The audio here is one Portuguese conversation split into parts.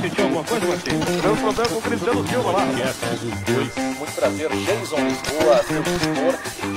sentiu alguma coisa, Martins? Tivemos problema com o Cristiano Silva lá. É Muito prazer, Jason Lisboa, seu escritor.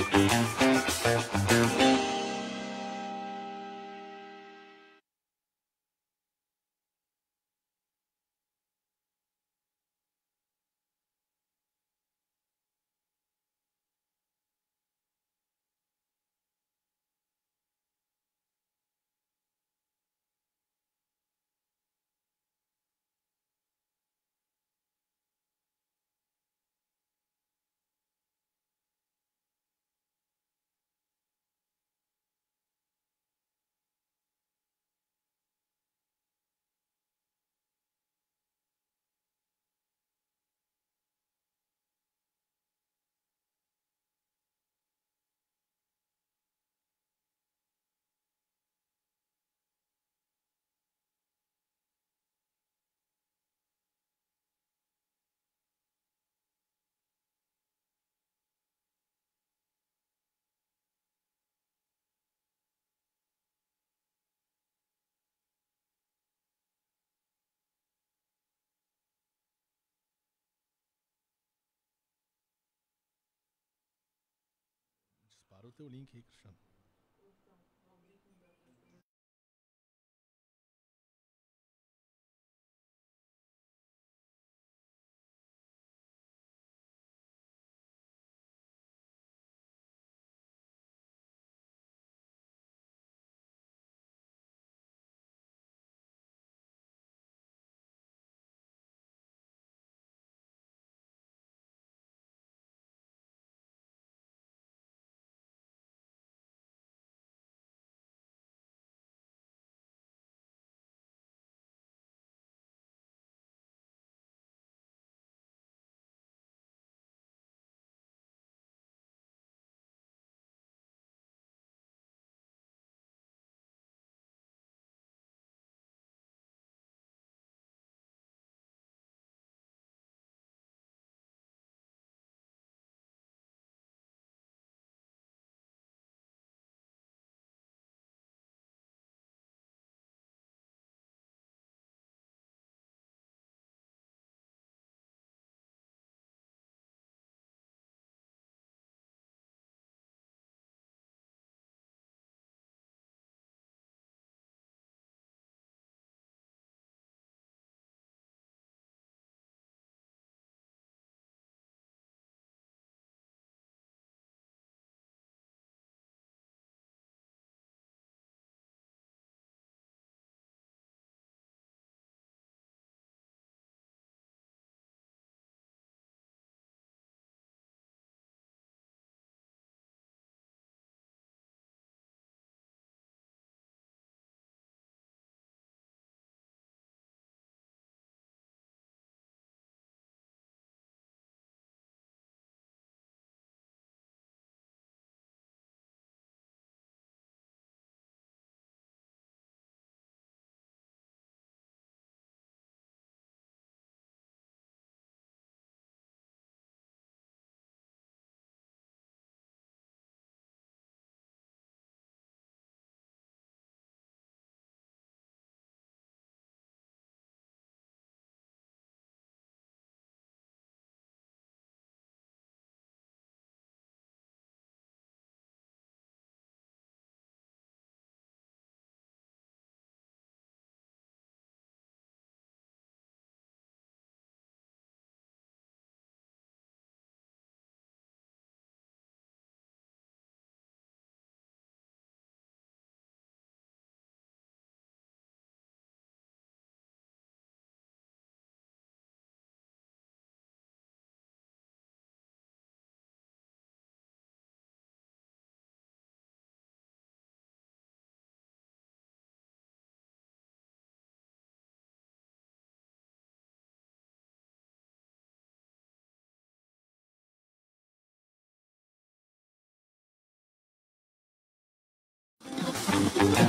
o teu link aí, Cristiano.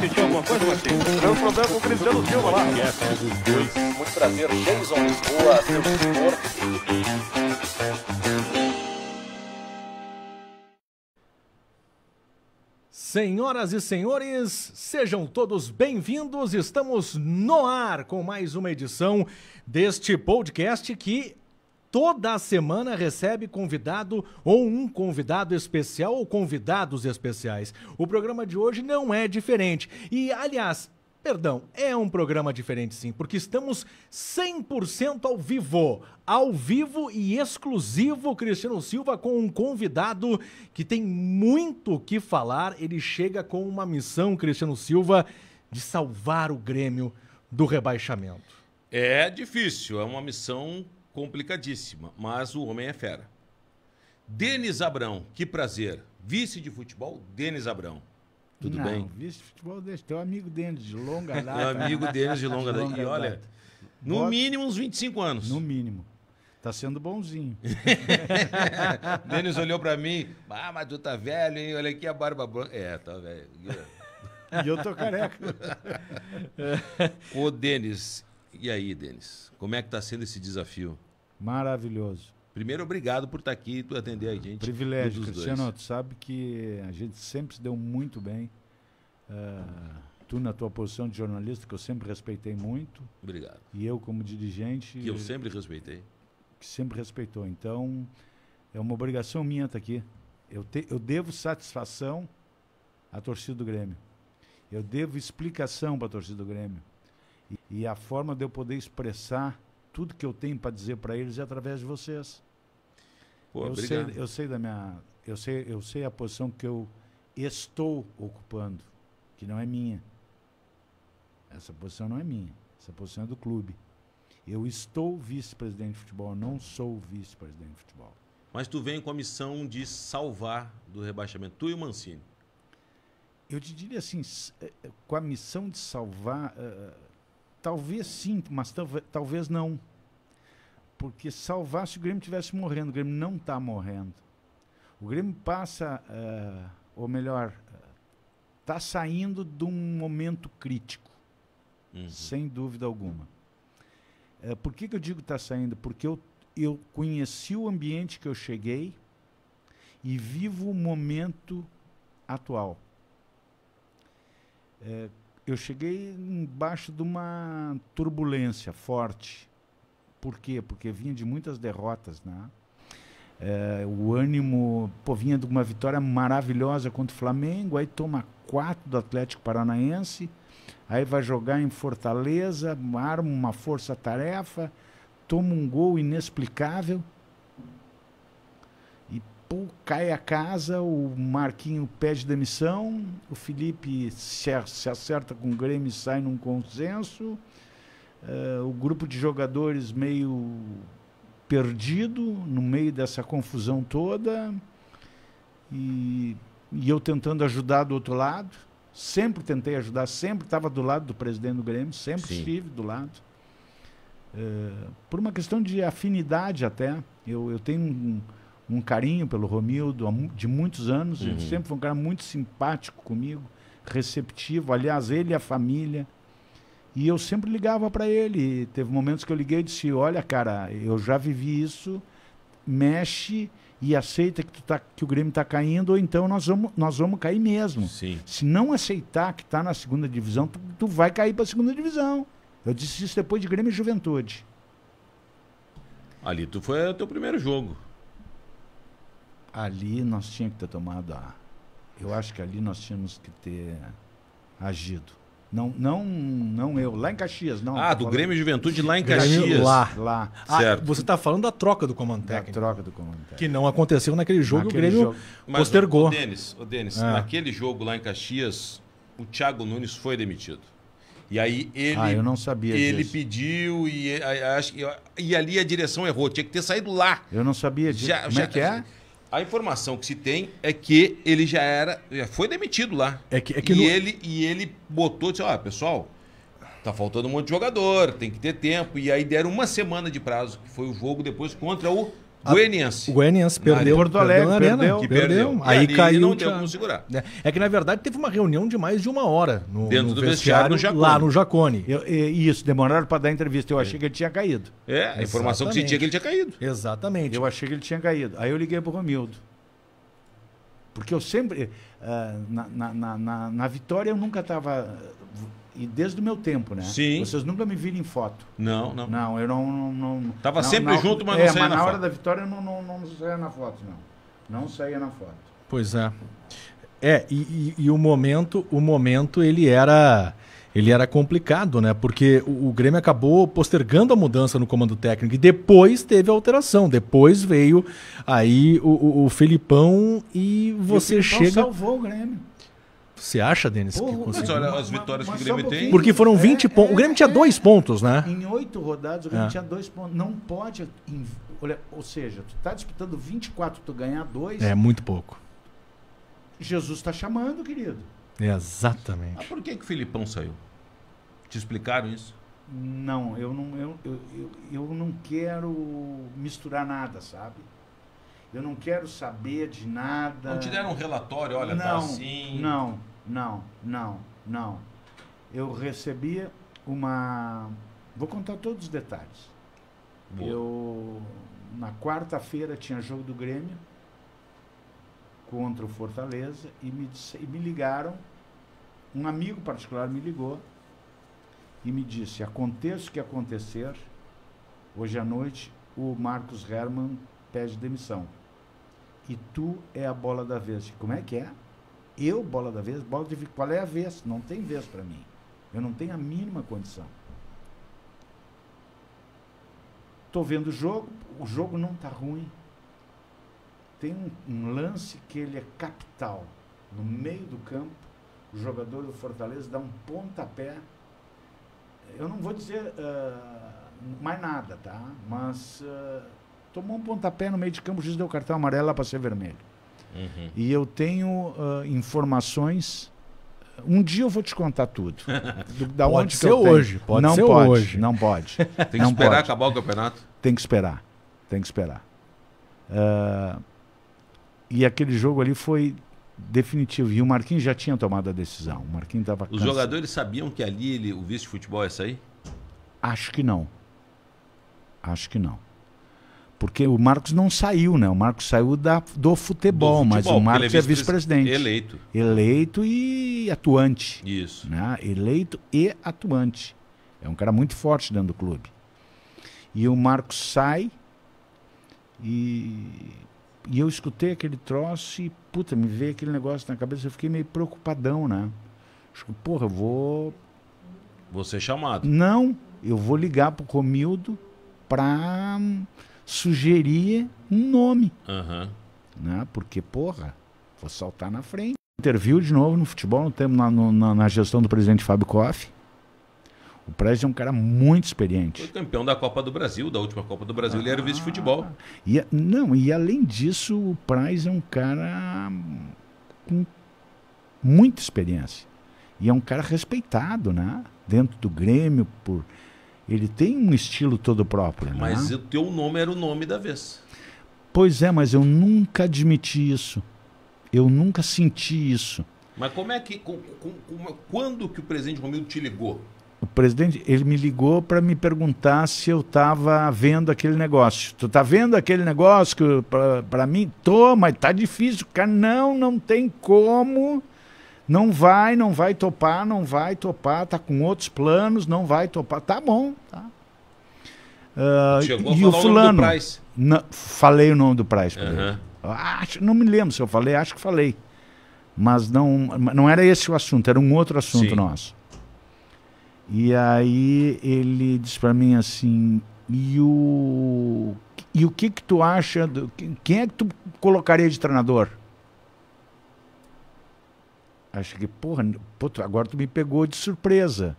É Muito prazer, Lisboa, seu Senhoras e senhores, sejam todos bem-vindos. Estamos no ar com mais uma edição deste podcast que toda semana recebe convidado ou um convidado especial ou convidados especiais. O programa de hoje não é diferente. E, aliás, Perdão, é um programa diferente sim, porque estamos 100% ao vivo. Ao vivo e exclusivo, Cristiano Silva com um convidado que tem muito o que falar. Ele chega com uma missão, Cristiano Silva, de salvar o Grêmio do rebaixamento. É difícil, é uma missão complicadíssima, mas o homem é fera. Denis Abrão, que prazer. Vice de futebol, Denis Abrão. Tudo Não, bem? Vice de futebol desse, teu amigo Denis, de longa data. Meu amigo Denis de longa, de longa data. E olha, no Bota, mínimo uns 25 anos. No mínimo. Tá sendo bonzinho. Denis olhou para mim, ah, mas tu tá velho, hein? Olha aqui a barba branca. É, tá velho. e eu tô careca. Ô, Denis, e aí, Denis? Como é que tá sendo esse desafio? Maravilhoso. Primeiro, obrigado por estar aqui e por atender a ah, gente. Privilégio, Cristiano. Dois. Tu sabe que a gente sempre se deu muito bem. Uh, tu, na tua posição de jornalista, que eu sempre respeitei muito. Obrigado. E eu, como dirigente. Que eu sempre respeitei. Que sempre respeitou. Então, é uma obrigação minha estar aqui. Eu, te, eu devo satisfação à torcida do Grêmio. Eu devo explicação para a torcida do Grêmio. E, e a forma de eu poder expressar tudo que eu tenho para dizer para eles é através de vocês. Pô, eu, obrigado. sei, eu sei da minha, eu sei, eu sei a posição que eu estou ocupando, que não é minha. Essa posição não é minha, essa posição é do clube. Eu estou vice-presidente de futebol, não sou vice-presidente de futebol. Mas tu vem com a missão de salvar do rebaixamento, tu e o Mancini. Eu te diria assim, eh, eh, com a missão de salvar, eh, Talvez sim, mas talvez não. Porque salvar se o Grêmio estivesse morrendo. O Grêmio não está morrendo. O Grêmio passa, uh, ou melhor, está eh, saindo de um momento crítico. Uhum. Sem dúvida alguma. Uh, por que, que eu digo está saindo? Porque eu, eu conheci o ambiente que eu cheguei e vivo o momento atual. Uh, eu cheguei embaixo de uma turbulência forte. Por quê? Porque vinha de muitas derrotas, né? É, o ânimo, pô, vinha de uma vitória maravilhosa contra o Flamengo, aí toma quatro do Atlético Paranaense, aí vai jogar em Fortaleza, arma uma força-tarefa, toma um gol inexplicável pô, cai a casa, o Marquinho pede demissão, o Felipe se, acerta com o Grêmio e sai num consenso, uh, o grupo de jogadores meio perdido no meio dessa confusão toda e, e eu tentando ajudar do outro lado. Sempre tentei ajudar, sempre estava do lado do presidente do Grêmio, sempre Sim. estive do lado. Uh, por uma questão de afinidade até. Eu, eu tenho um, um carinho pelo Romildo de muitos anos. Uhum. Ele sempre foi um cara muito simpático comigo, receptivo. Aliás, ele e a família. E eu sempre ligava para ele. teve momentos que eu liguei e disse: Olha, cara, eu já vivi isso, mexe e aceita que, tá, que o Grêmio está caindo, ou então nós vamos, nós vamos cair mesmo. Sim. Se não aceitar que está na segunda divisão, tu, tu vai cair para a segunda divisão. Eu disse isso depois de Grêmio e Juventude. Ali tu foi o teu primeiro jogo ali nós tínhamos que ter tomado a. Eu acho que ali nós tínhamos que ter agido. Não, não, não eu, lá em Caxias, não. Ah, do Grêmio Juventude lá em Caxias. Lá. lá. Ah, certo. Você está falando da troca do comando técnico. Da troca do comando técnico. Que não aconteceu naquele jogo, naquele o Grêmio jogo. postergou. Mas, o Denis, o Denis é. naquele jogo lá em Caxias, o Thiago Nunes foi demitido. E aí ele. Ah, eu não sabia Ele disso. pediu e, acho, e ali a direção errou. Tinha que ter saído lá. Eu não sabia disso. Já, Como já, é que é? A informação que se tem é que ele já era, já foi demitido lá. É que, é que e, no... ele, e ele botou, disse, ó, ah, pessoal, tá faltando um monte de jogador, tem que ter tempo. E aí deram uma semana de prazo, que foi o jogo depois contra o Guenians. Guenians perdeu. Porto Alegre perdeu. perdeu, que perdeu. perdeu. Aí caiu. Não deu como segurar. É, é que, na verdade, teve uma reunião de mais de uma hora no, Dentro no do vestiário, vestiário no lá no Jacone. Eu, isso, demoraram para dar entrevista. Eu achei é. que ele tinha caído. É, a informação Exatamente. que se tinha que ele tinha caído. Exatamente. Eu achei que ele tinha caído. Aí eu liguei pro Romildo. Porque eu sempre. Uh, na, na, na, na, vitória eu nunca estava. Uh, e desde o meu tempo, né? Sim. Vocês nunca me viram em foto. Não, não. Não, eu não. não, não Tava não, sempre não, junto, mas é, não saía mas na, na hora foto. da vitória eu não, não, não saía na foto, não. Não saía na foto. Pois é. É, e, e, e o momento, o momento ele era ele era complicado, né? Porque o, o, Grêmio acabou postergando a mudança no comando técnico e depois teve a alteração. Depois veio aí o, o, o Felipão e você o Felipão chega. salvou o Grêmio. Você acha, Denis? que conseguiu? Mas olha as vitórias mas, que o Grêmio um tem. Porque foram 20 é, pontos. O Grêmio é, tinha dois pontos, né? Em oito rodadas, o Grêmio é. tinha dois pontos. Não pode. Olha, ou seja, tu tá disputando 24, tu ganhar dois. É muito pouco. Jesus está chamando, querido. Exatamente. Mas por que, que o Filipão saiu? Te explicaram isso? Não, eu não, eu, eu, eu, eu não quero misturar nada, sabe? Eu não quero saber de nada. Não te deram um relatório, olha, tá não, tá assim. Não, não, não, não. Eu recebia uma. Vou contar todos os detalhes. Boa. Eu na quarta-feira tinha jogo do Grêmio contra o Fortaleza e me, disse, e me ligaram. Um amigo particular me ligou e me disse: aconteça o que acontecer, hoje à noite o Marcos Herman pede demissão. E tu é a bola da vez. Como é que é? Eu, bola da vez? Bola de qual é a vez? Não tem vez para mim. Eu não tenho a mínima condição. Tô vendo o jogo, o jogo não tá ruim. Tem um, um lance que ele é capital. No meio do campo, o jogador do Fortaleza dá um pontapé. Eu não vou dizer uh, mais nada, tá? Mas uh, Tomou um pontapé no meio de campo, o juiz deu cartão amarelo para ser vermelho. Uhum. E eu tenho uh, informações. Ah, um dia eu vou te contar tudo. Do, da pode onde ser hoje. Pode não ser pode, hoje. Não pode. Tem que não esperar pode. acabar o campeonato? Tem que esperar. Tem que esperar. Uh, e aquele jogo ali foi definitivo. E o Marquinhos já tinha tomado a decisão. O Marquinhos estava. Os cansado. jogadores sabiam que ali ele, o vice-futebol ia é sair? Acho que não. Acho que não. Porque o Marcos não saiu, né? O Marcos saiu da, do, futebol, do futebol mas o é Marcos é vice-presidente. É vice eleito. Eleito e atuante. Isso. Né? Eleito e atuante. É um cara muito forte dentro do clube. E o Marcos sai e, e eu escutei aquele troço e, puta, me veio aquele negócio na cabeça. Eu fiquei meio preocupadão, né? Acho que, porra, eu vou. Vou ser chamado. Não, eu vou ligar pro Comildo pra sugerir um nome. Uhum. Né? Porque, porra, vou saltar na frente. Interviu de novo no futebol, no tempo, na, na, na gestão do presidente Fábio Koff. O Prez é um cara muito experiente. Foi campeão da Copa do Brasil, da última Copa do Brasil, ah, ele era vice-futebol. Ah. E, não, e além disso, o Praz é um cara com muita experiência. E é um cara respeitado, né? Dentro do Grêmio, por ele tem um estilo todo próprio. Né? Mas né? o teu nome era o nome da vez. Pois é, mas eu nunca admiti isso. Eu nunca senti isso. Mas como é que. Com, com, com, quando que o presidente Romildo te ligou? O presidente, ele me ligou para me perguntar se eu estava vendo aquele negócio. Tu tá vendo aquele negócio para mim? Tô, mas tá difícil, cara. Não, não tem como. Não vai, não vai topar, não vai topar, tá com outros planos, não vai topar. Tá bom, tá. Uh, Chegou e a falar o fulano. O nome do Price. Não, falei o nome do Price. Uhum. Acho, não me lembro se eu falei, acho que falei. Mas não, não era esse o assunto, era um outro assunto Sim. nosso. E aí ele disse para mim assim: e o, e o que que tu acha? Do, quem é que tu colocaria de treinador? Acho que, porra, agora tu me pegou de surpresa.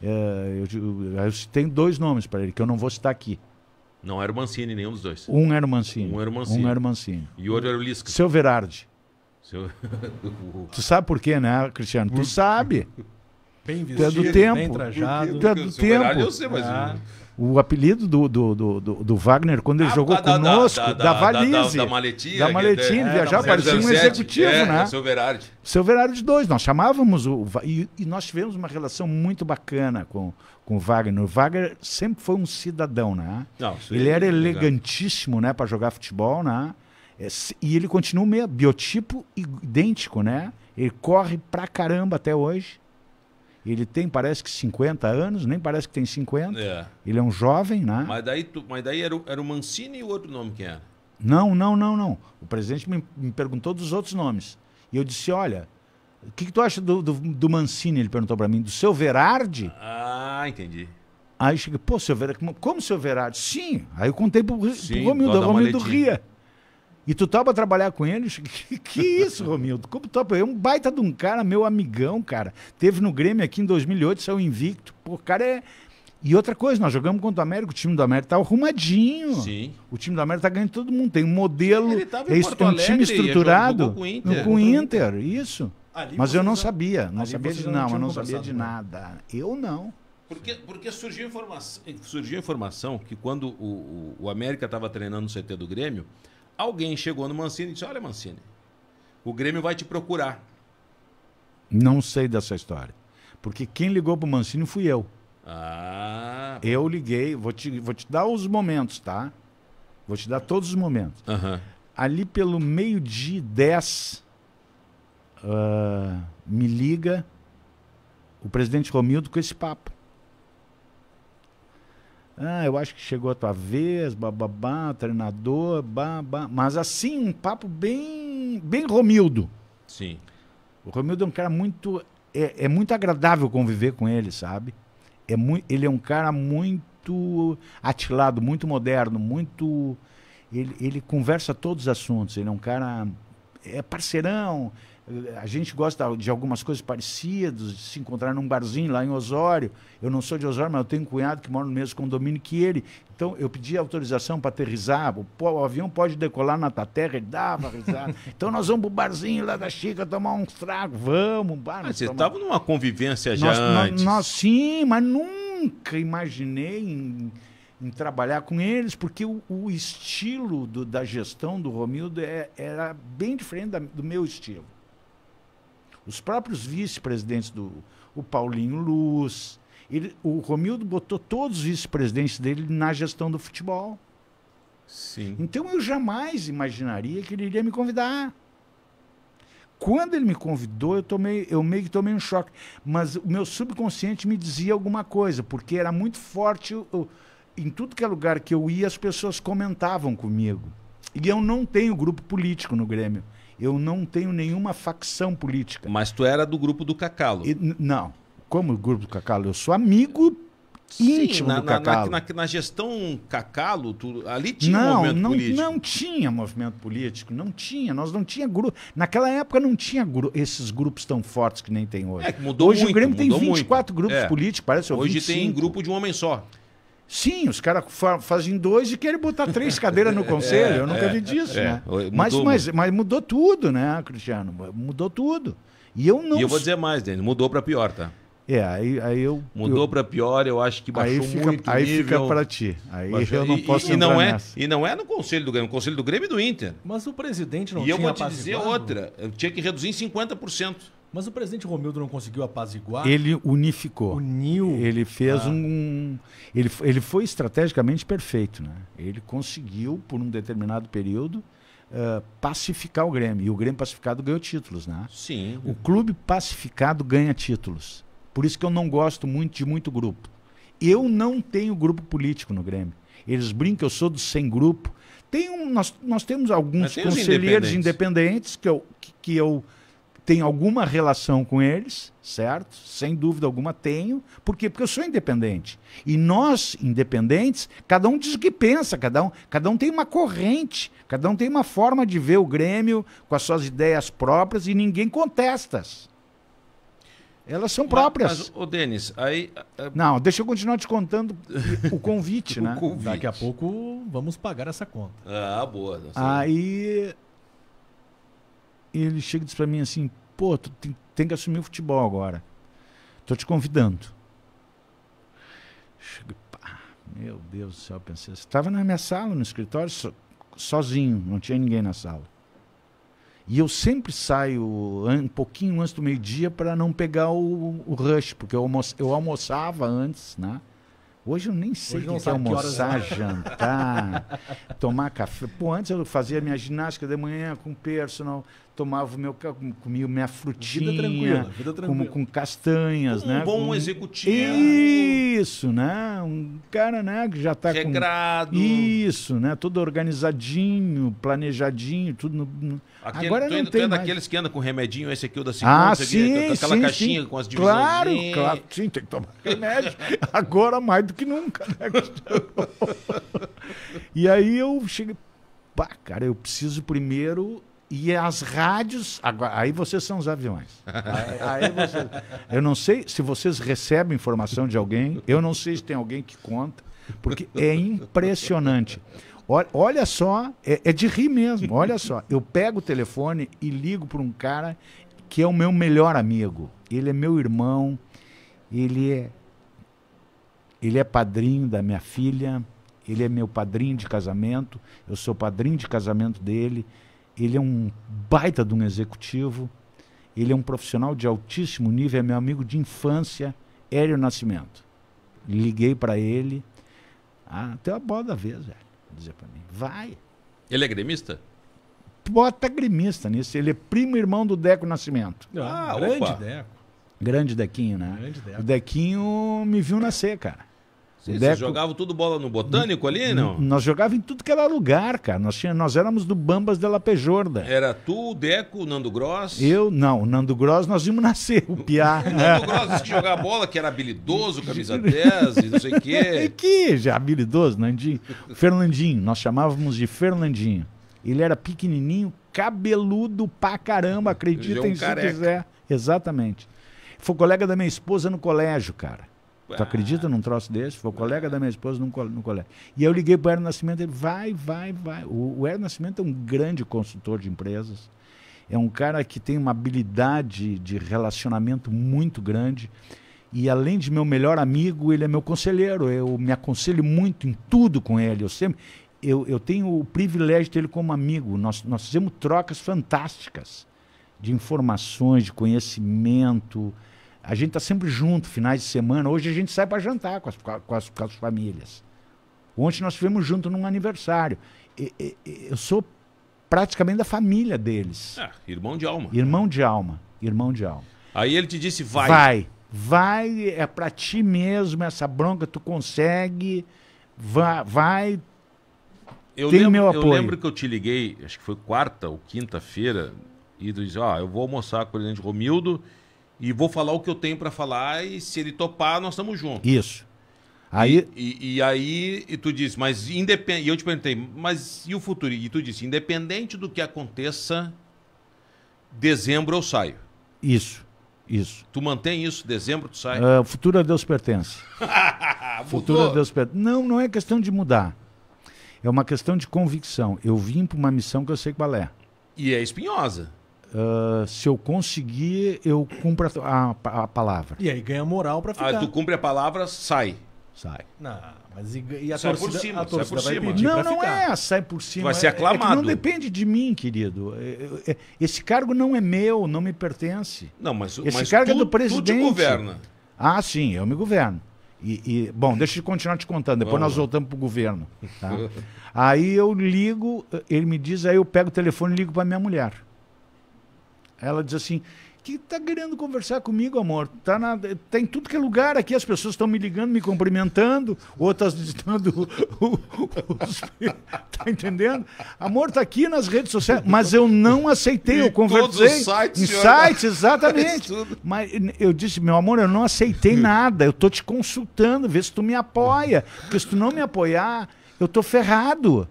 É, eu, eu, eu tenho dois nomes para ele, que eu não vou citar aqui. Não era o Mancini, nenhum dos dois. Um era o Mancini. Um era o Mancini. Um era o Mancini. E o outro era o Lisca. Seu Verardi. Seu... tu sabe por quê, né, Cristiano? Tu sabe. Bem vestido, tu é do tempo. bem trajado. Tu é do tempo. Verardi eu sei, mas... Ah. O apelido do, do, do, do Wagner, quando ele ah, jogou da, conosco, da, da, da valise. Da, da, maletinha. Da maletinha, é, viajava, parecia um executivo, é, né? É, seu Verardi. Seu de dois. nós chamávamos o... E, e, nós tivemos uma relação muito bacana com, com o Wagner. O Wagner sempre foi um cidadão, né? Não, ele era é elegantíssimo, né, para jogar futebol, né? É, e ele continua meio biotipo idêntico, né? Ele corre pra caramba até hoje. Ele tem, parece que 50 anos, nem parece que tem 50. É. Ele é um jovem, né? Mas daí, tu, mas daí era, o, era o Mancini e o outro nome que era? É? Não, não, não, não. O presidente me, me perguntou dos outros nomes. E eu disse, olha, o que, que, tu acha do, do, do Mancini? Ele perguntou para mim. Do seu Verardi? Ah, entendi. Aí cheguei, pô, seu Verardi, como, seu Verardi? Sim. Aí eu contei pro, Sim, pro Romildo, o Romildo ria. E tu topa trabalhar com eles? Que, isso, Romildo? Como topa? É um baita de um cara, meu amigão, cara. Teve no Grêmio aqui em 2008, saiu invicto. Pô, cara é... E outra coisa, nós jogamos contra o América, o time do América tá arrumadinho. Sim. O time do América tá ganhando todo mundo. Tem um modelo. Ele tava em é, Porto um Alegre, time estruturado. Jogou com o Inter. Com o Inter, isso. Ali mas eu não sabia. Não sabia de não, eu não sabia de né? nada. Eu não. Porque, porque surgiu, informa surgiu informação que quando o, o América estava treinando no CT do Grêmio, Alguém chegou no Mancini e disse: Olha, Mancini, o Grêmio vai te procurar. Não sei dessa história. Porque quem ligou pro Mancini fui eu. Ah. Eu liguei, vou te, vou te dar os momentos, tá? Vou te dar todos os momentos. Uhum. Ali pelo meio-dia 10, uh, me liga o presidente Romildo com esse papo. Ah, eu acho que chegou a tua vez, bababá, treinador, babá. Mas assim, um papo bem, bem Romildo. Sim. O Romildo é um cara muito. É, é muito agradável conviver com ele, sabe? É muito, ele é um cara muito atilado, muito moderno, muito. Ele, ele conversa todos os assuntos. Ele é um cara. É parceirão, a gente gosta de algumas coisas parecidas, de se encontrar num barzinho lá em Osório. Eu não sou de Osório, mas eu tenho um cunhado que mora no mesmo condomínio que ele. Então eu pedi autorização para aterrizar. O, o, avião pode decolar na Taterra, ele dava risada. então nós vamos o barzinho lá da Chica tomar um trago. Vamos, bar. Mas ah, você estava numa convivência já nós, antes. Nós, nós, sim, mas nunca imaginei em, em trabalhar com eles, porque o, o estilo do, da gestão do Romildo é, era bem diferente da, do meu estilo. Os próprios vice-presidentes do o Paulinho Luz, ele, o Romildo botou todos os vice-presidentes dele na gestão do futebol. Sim. Então eu jamais imaginaria que ele iria me convidar. Quando ele me convidou, eu, tomei, eu meio que tomei um choque. Mas o meu subconsciente me dizia alguma coisa, porque era muito forte. Eu, eu, em tudo que é lugar que eu ia, as pessoas comentavam comigo. E eu não tenho grupo político no Grêmio. Eu não tenho nenhuma facção política. Mas tu era do grupo do Cacalo. E, não. Como o grupo do Cacalo? Eu sou amigo Sim, íntimo na, do Cacalo. Na, na, na gestão Cacalo, tu, ali tinha não, movimento não, político. Não tinha movimento político, não tinha. Nós não tinha grupo. Naquela época não tinha gru esses grupos tão fortes que nem tem hoje. É, mudou hoje muito, o Grêmio tem 24 muito. grupos é. políticos, parece Hoje 25. tem grupo de um homem só. Sim, os caras fazem dois e querem botar três cadeiras no é, conselho. É, eu nunca é, vi disso, é. né? É, mudou mas, mas, mas mudou tudo, né, Cristiano? Mudou tudo. E eu não. E eu vou dizer mais, Denis, mudou para pior, tá? É, aí, aí eu. Mudou eu... para pior, eu acho que baixou aí fica, muito. Aí nível. fica para ti. Aí baixou. eu não posso e, e não é E não é no Conselho do Grêmio, no Conselho do Grêmio e do Inter. Mas o presidente não e tinha. E eu vou te dizer outra: eu tinha que reduzir em 50%. Mas o presidente Romildo não conseguiu apaziguar? Ele unificou. Uniu. Ele fez ah. um. Ele, ele foi estrategicamente perfeito. Né? Ele conseguiu, por um determinado período, uh, pacificar o Grêmio. E o Grêmio pacificado ganhou títulos. Né? Sim. O clube pacificado ganha títulos. Por isso que eu não gosto muito de muito grupo. Eu não tenho grupo político no Grêmio. Eles brincam, eu sou do sem grupo. Tem um, nós, nós temos alguns tem conselheiros independentes. independentes, que, eu, que, que eu tenho alguma relação com eles, certo? Sem dúvida alguma tenho. Por quê? Porque eu sou independente. E nós, independentes, cada um diz o que pensa, cada um, cada um tem uma corrente, cada um tem uma forma de ver o Grêmio com as suas ideias próprias e ninguém contesta. Elas são próprias. Mas, mas o Denis, aí. É... Não, deixa eu continuar te contando o convite, o né? Convite. Daqui a pouco vamos pagar essa conta. Ah, boa. Aí ele chega e diz para mim assim: pô, tu tem, tem, que assumir o futebol agora. Tô te convidando. Chega, pá, meu Deus do céu, pensei. Estava assim, na minha sala, no escritório, so, sozinho, não tinha ninguém na sala. E eu sempre saio um pouquinho antes do meio-dia para não pegar o, o, rush, porque eu, almo eu almoçava antes, né? Hoje eu nem sei o que é, é almoçar, jantar, tomar café. Pô, antes eu fazia minha ginástica de manhã com personal, tomava o meu comia minha frutinha, vida tranquila, vida tranquila. Como, com castanhas, um né? Um bom com... executivo. Né? Isso, né? Um cara, né, que já está Regrado. com Isso, né? Todo organizadinho, planejadinho, tudo no... Aquele, Agora tu, não tem mais. aqueles que anda com remedinho, esse aqui o da ah, segunda, ah, sim, aqui, aquela sim, caixinha sim. com as divisões. Claro, né? claro, sim, tem que tomar remédio. Agora mais do que nunca, né? e aí eu cheguei, pá, cara, eu preciso primeiro e as rádios. Agora, aí vocês são os aviões. Aí, aí vocês, eu não sei se vocês recebem informação de alguém, eu não sei se tem alguém que conta, porque é impressionante. Olha, olha só, é, é de rir mesmo. Olha só, eu pego o telefone e ligo para um cara que é o meu melhor amigo. Ele é meu irmão, ele é, ele é padrinho da minha filha, ele é meu padrinho de casamento, eu sou padrinho de casamento dele ele é um baita de um executivo, ele é um profissional de altíssimo nível, é meu amigo de infância, Hélio Nascimento. Liguei para ele, ah, até a bola da vez, velho, dizer para mim, vai. Ele é gremista? Bota gremista nisso, ele é primo irmão do Deco Nascimento. Ah, ah, grande opa. Deco. Grande Dequinho, né? Grande Deco. O Dequinho me viu nascer, cara. Você Deco... jogavam tudo bola no botânico ali, não? Nós jogávamos em tudo que era lugar, cara. Nós, tínhamos, nós éramos do Bambas de La Pejorda. Era tu, o Deco, o Nando Gross? Eu, não. O Nando Gross nós íamos nascer, o Piá. o Nando Gross que jogava bola, que era habilidoso, camisa 10 e não sei o quê. que já, habilidoso, Nandinho. Fernandinho, nós chamávamos de Fernandinho. Ele era pequenininho, cabeludo pra caramba, acreditem é um se quiser. Exatamente. Foi colega da minha esposa no colégio, cara. Tu acredita num troço desse? Foi colega da minha esposa no, no colégio. E eu liguei para o Hélio Nascimento, ele vai, vai, vai. O, o Hélio Nascimento é um grande consultor de empresas, é um cara que tem uma habilidade de relacionamento muito grande. E além de meu melhor amigo, ele é meu conselheiro. Eu me aconselho muito em tudo com ele. Eu sempre, eu, eu tenho o privilégio de ter ele como amigo. Nós, nós fizemos trocas fantásticas de informações, de conhecimento. A gente está sempre junto, finais de semana. Hoje a gente sai para jantar com as, com, as, com as famílias. Ontem nós fomos junto num aniversário. E, e, eu sou praticamente da família deles. É, irmão de alma. Irmão de alma. Irmão de alma. Aí ele te disse, vai. Vai. Vai, é para ti mesmo essa bronca, tu consegue. Vai, vai eu tem lembro, meu apoio. Eu lembro que eu te liguei, acho que foi quarta ou quinta-feira, e tu disse, ó, eu vou almoçar com o presidente Romildo e vou falar o que eu tenho para falar e se ele topar, nós estamos juntos. Isso. Aí... E, e, e aí e tu disse, mas independente. E eu te perguntei, mas e o futuro? E tu disse, independente do que aconteça, dezembro eu saio. Isso. Isso. Tu mantém isso? Dezembro tu sai? Uh, futuro a Deus pertence. futuro a Deus pertence. Não, não é questão de mudar. É uma questão de convicção. Eu vim para uma missão que eu sei qual é. E é espinhosa. Ah, se eu conseguir, eu cumpro a, a, a palavra. E aí ganha moral para ah, ficar. Ah, tu cumpre a palavra, sai. Sai. Não, mas e, e a sai torcida, por cima, a torcida sai por cima. Não, não ficar. é, sai por cima. Vai ser é, é aclamado. É não depende de mim, querido. É, esse cargo não é meu, não me pertence. Não, mas esse mas cargo tu, é do presidente. Tu te governa. Ah, sim, eu me governo. E, e, bom, deixa eu continuar te contando, depois Vamos. nós voltamos pro governo. Tá? aí eu ligo, ele me diz, aí eu pego o telefone e ligo para minha mulher. Ela diz assim: que tá querendo conversar comigo, amor? Tá, na, tá em tudo que é lugar aqui, as pessoas estão me ligando, me cumprimentando, outras digitando. tá entendendo? Amor, tá aqui nas redes sociais, mas eu não aceitei, eu conversei. Todos os sites, em sites, exatamente. Mas eu disse, meu amor, eu não aceitei hum. nada, eu tô te consultando, vê se tu me apoia. Porque se tu não me apoiar, eu tô ferrado.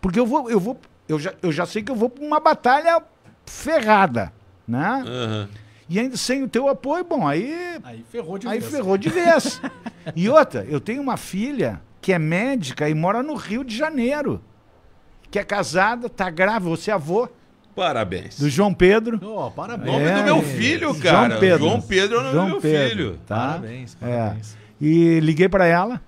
Porque eu vou, eu vou, eu já, eu já sei que eu vou para uma batalha ferrada né? Uhum. E ainda sem o teu apoio, bom, aí. Aí ferrou de aí vez. Aí ferrou de vez. e outra, eu tenho uma filha que é médica e mora no Rio de Janeiro. Que é casada, tá grávida, você é avô. Parabéns. Do João Pedro. Oh, parabéns. Nome é, do meu é. filho, cara. João Pedro. João Pedro é o nome João do meu Pedro, filho. Tá? Parabéns, é. parabéns. É. E liguei para ela.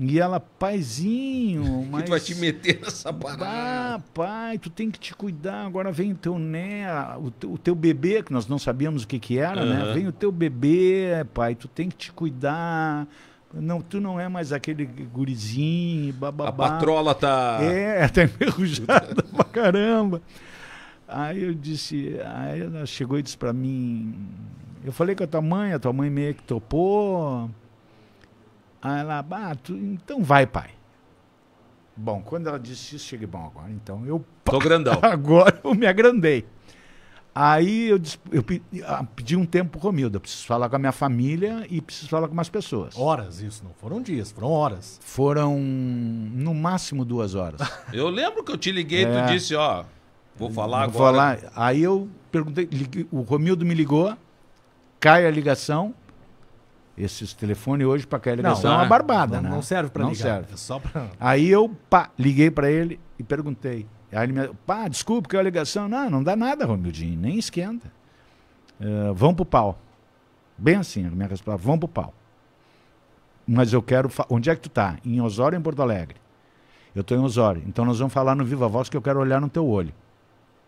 E ela, paizinho, mas... tu vai te meter nessa parada. Ah, pai, tu tem que te cuidar, agora vem o teu, né, o, teu, o teu bebê, que nós não sabíamos o que que era, uhum. né? Vem o teu bebê, pai, tu tem que te cuidar, não, tu não é mais aquele gurizinho, bababá. A patrola tá... É, tá enferrujada pra caramba. Aí eu disse, aí ela chegou e disse pra mim, eu falei com a tua mãe, a tua mãe meio que topou... Aí ah, ela, ah, tu, então vai, pai. Bom, quando ela disse isso, cheguei, bom, agora então eu. Tô grandão. Agora eu me agrandei. Aí eu, eu pedi, ah, pedi um tempo pro Romildo. Eu preciso falar com a minha família e preciso falar com umas pessoas. Horas, isso, não foram dias, foram horas. Foram no máximo duas horas. eu lembro que eu te liguei e é, tu disse, ó, vou falar agora. Falar. Aí eu perguntei, o Romildo me ligou, cai a ligação, esses telefones hoje para aquela ligação é uma barbada, não, né? Não serve para ligar. Serve. É só pra... Aí eu pá, liguei para ele e perguntei. Aí ele me pá, desculpa, que é a ligação. Não, não dá nada, Romildinho, nem esquenta. Uh, é, vão pro pau. Bem assim, a minha resposta, vão pro pau. Mas eu quero. Onde é que tu tá? Em Osório ou em Porto Alegre? Eu tô em Osório. Então nós vamos falar no Viva Voz que eu quero olhar no teu olho.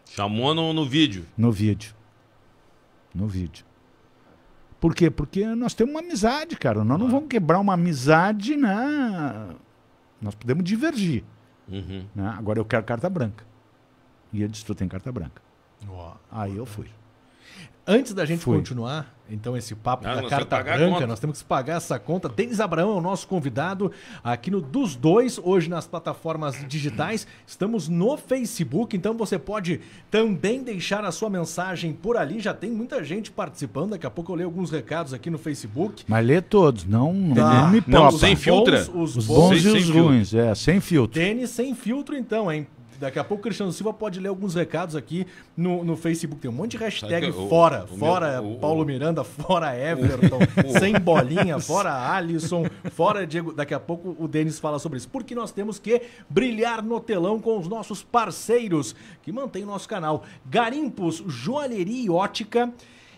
Chamou no, no vídeo? No vídeo. No vídeo. Por quê? Porque nós temos uma amizade, cara. Nós não vamos quebrar uma amizade, né? Nós podemos divergir. Uhum. Né? Agora eu quero carta branca. E ele disse, tu tem carta branca. Aí eu fui. Antes da gente Fui. continuar, então, esse papo ah, Não, da carta branca, nós temos que pagar essa conta. Denis Abraão é o nosso convidado aqui no Dos Dois, hoje nas plataformas digitais. Estamos no Facebook, então você pode também deixar a sua mensagem por ali. Já tem muita gente participando. Daqui a pouco eu leio alguns recados aqui no Facebook. Mas lê todos, não, tá. não me Não, sem filtro. Os, bons, os bons sem, e os ruins, filtro. é, sem filtro. Tênis sem filtro, então, hein? Daqui a pouco o Cristiano Silva pode ler alguns recados aqui no, no Facebook. Tem um monte de hashtag fora. O fora Paulo o, Miranda, fora Everton, sem bolinha, fora Alisson, fora Diego. Daqui a pouco o Denis fala sobre isso. Porque nós temos que brilhar no telão com os nossos parceiros que mantêm o nosso canal. Garimpos, joalheria e ótica.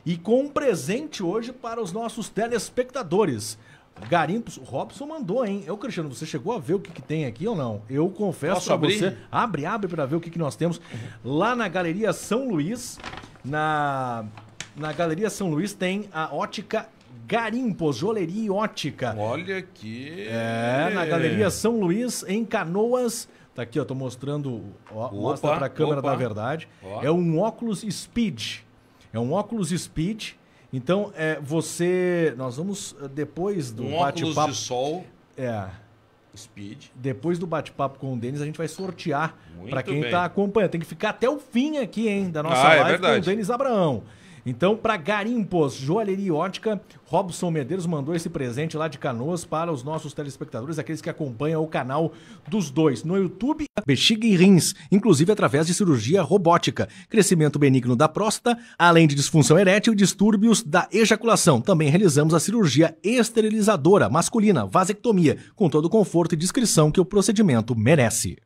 E com um presente hoje para os nossos telespectadores. Garimpos, Robson mandou, hein? Eu, Cristiano, você chegou a ver o que, que tem aqui ou não? Eu confesso Posso pra abrir? você. Abre, abre para ver o que, que nós temos. Lá na Galeria São Luís, na, na Galeria São Luís tem a ótica Garimpos, joalheria e Ótica. Olha que. É, na Galeria São Luís, em Canoas. Tá aqui, ó, tô mostrando. Ó, opa, mostra pra câmera opa. da verdade. Ó. É um óculos Speed. É um óculos Speed então, é, você. Nós vamos, eh, depois do um bate-papo. de sol. É. Speed. Depois do bate-papo com o Denis, a gente vai sortear para quem está acompanhando. Tem que ficar até o fim aqui, hein, da nossa ah, é live é com o Denis Abraão. Então, para Garimpos, Joalheria e Ótica, Robson Medeiros mandou esse presente lá de Canoas para os nossos telespectadores, aqueles que acompanham o canal dos dois no YouTube. Bexiga e rins, inclusive através de cirurgia robótica, crescimento benigno da próstata, além de disfunção erétil e distúrbios da ejaculação. Também realizamos a cirurgia esterilizadora masculina, vasectomia, com todo o conforto e descrição que o procedimento merece.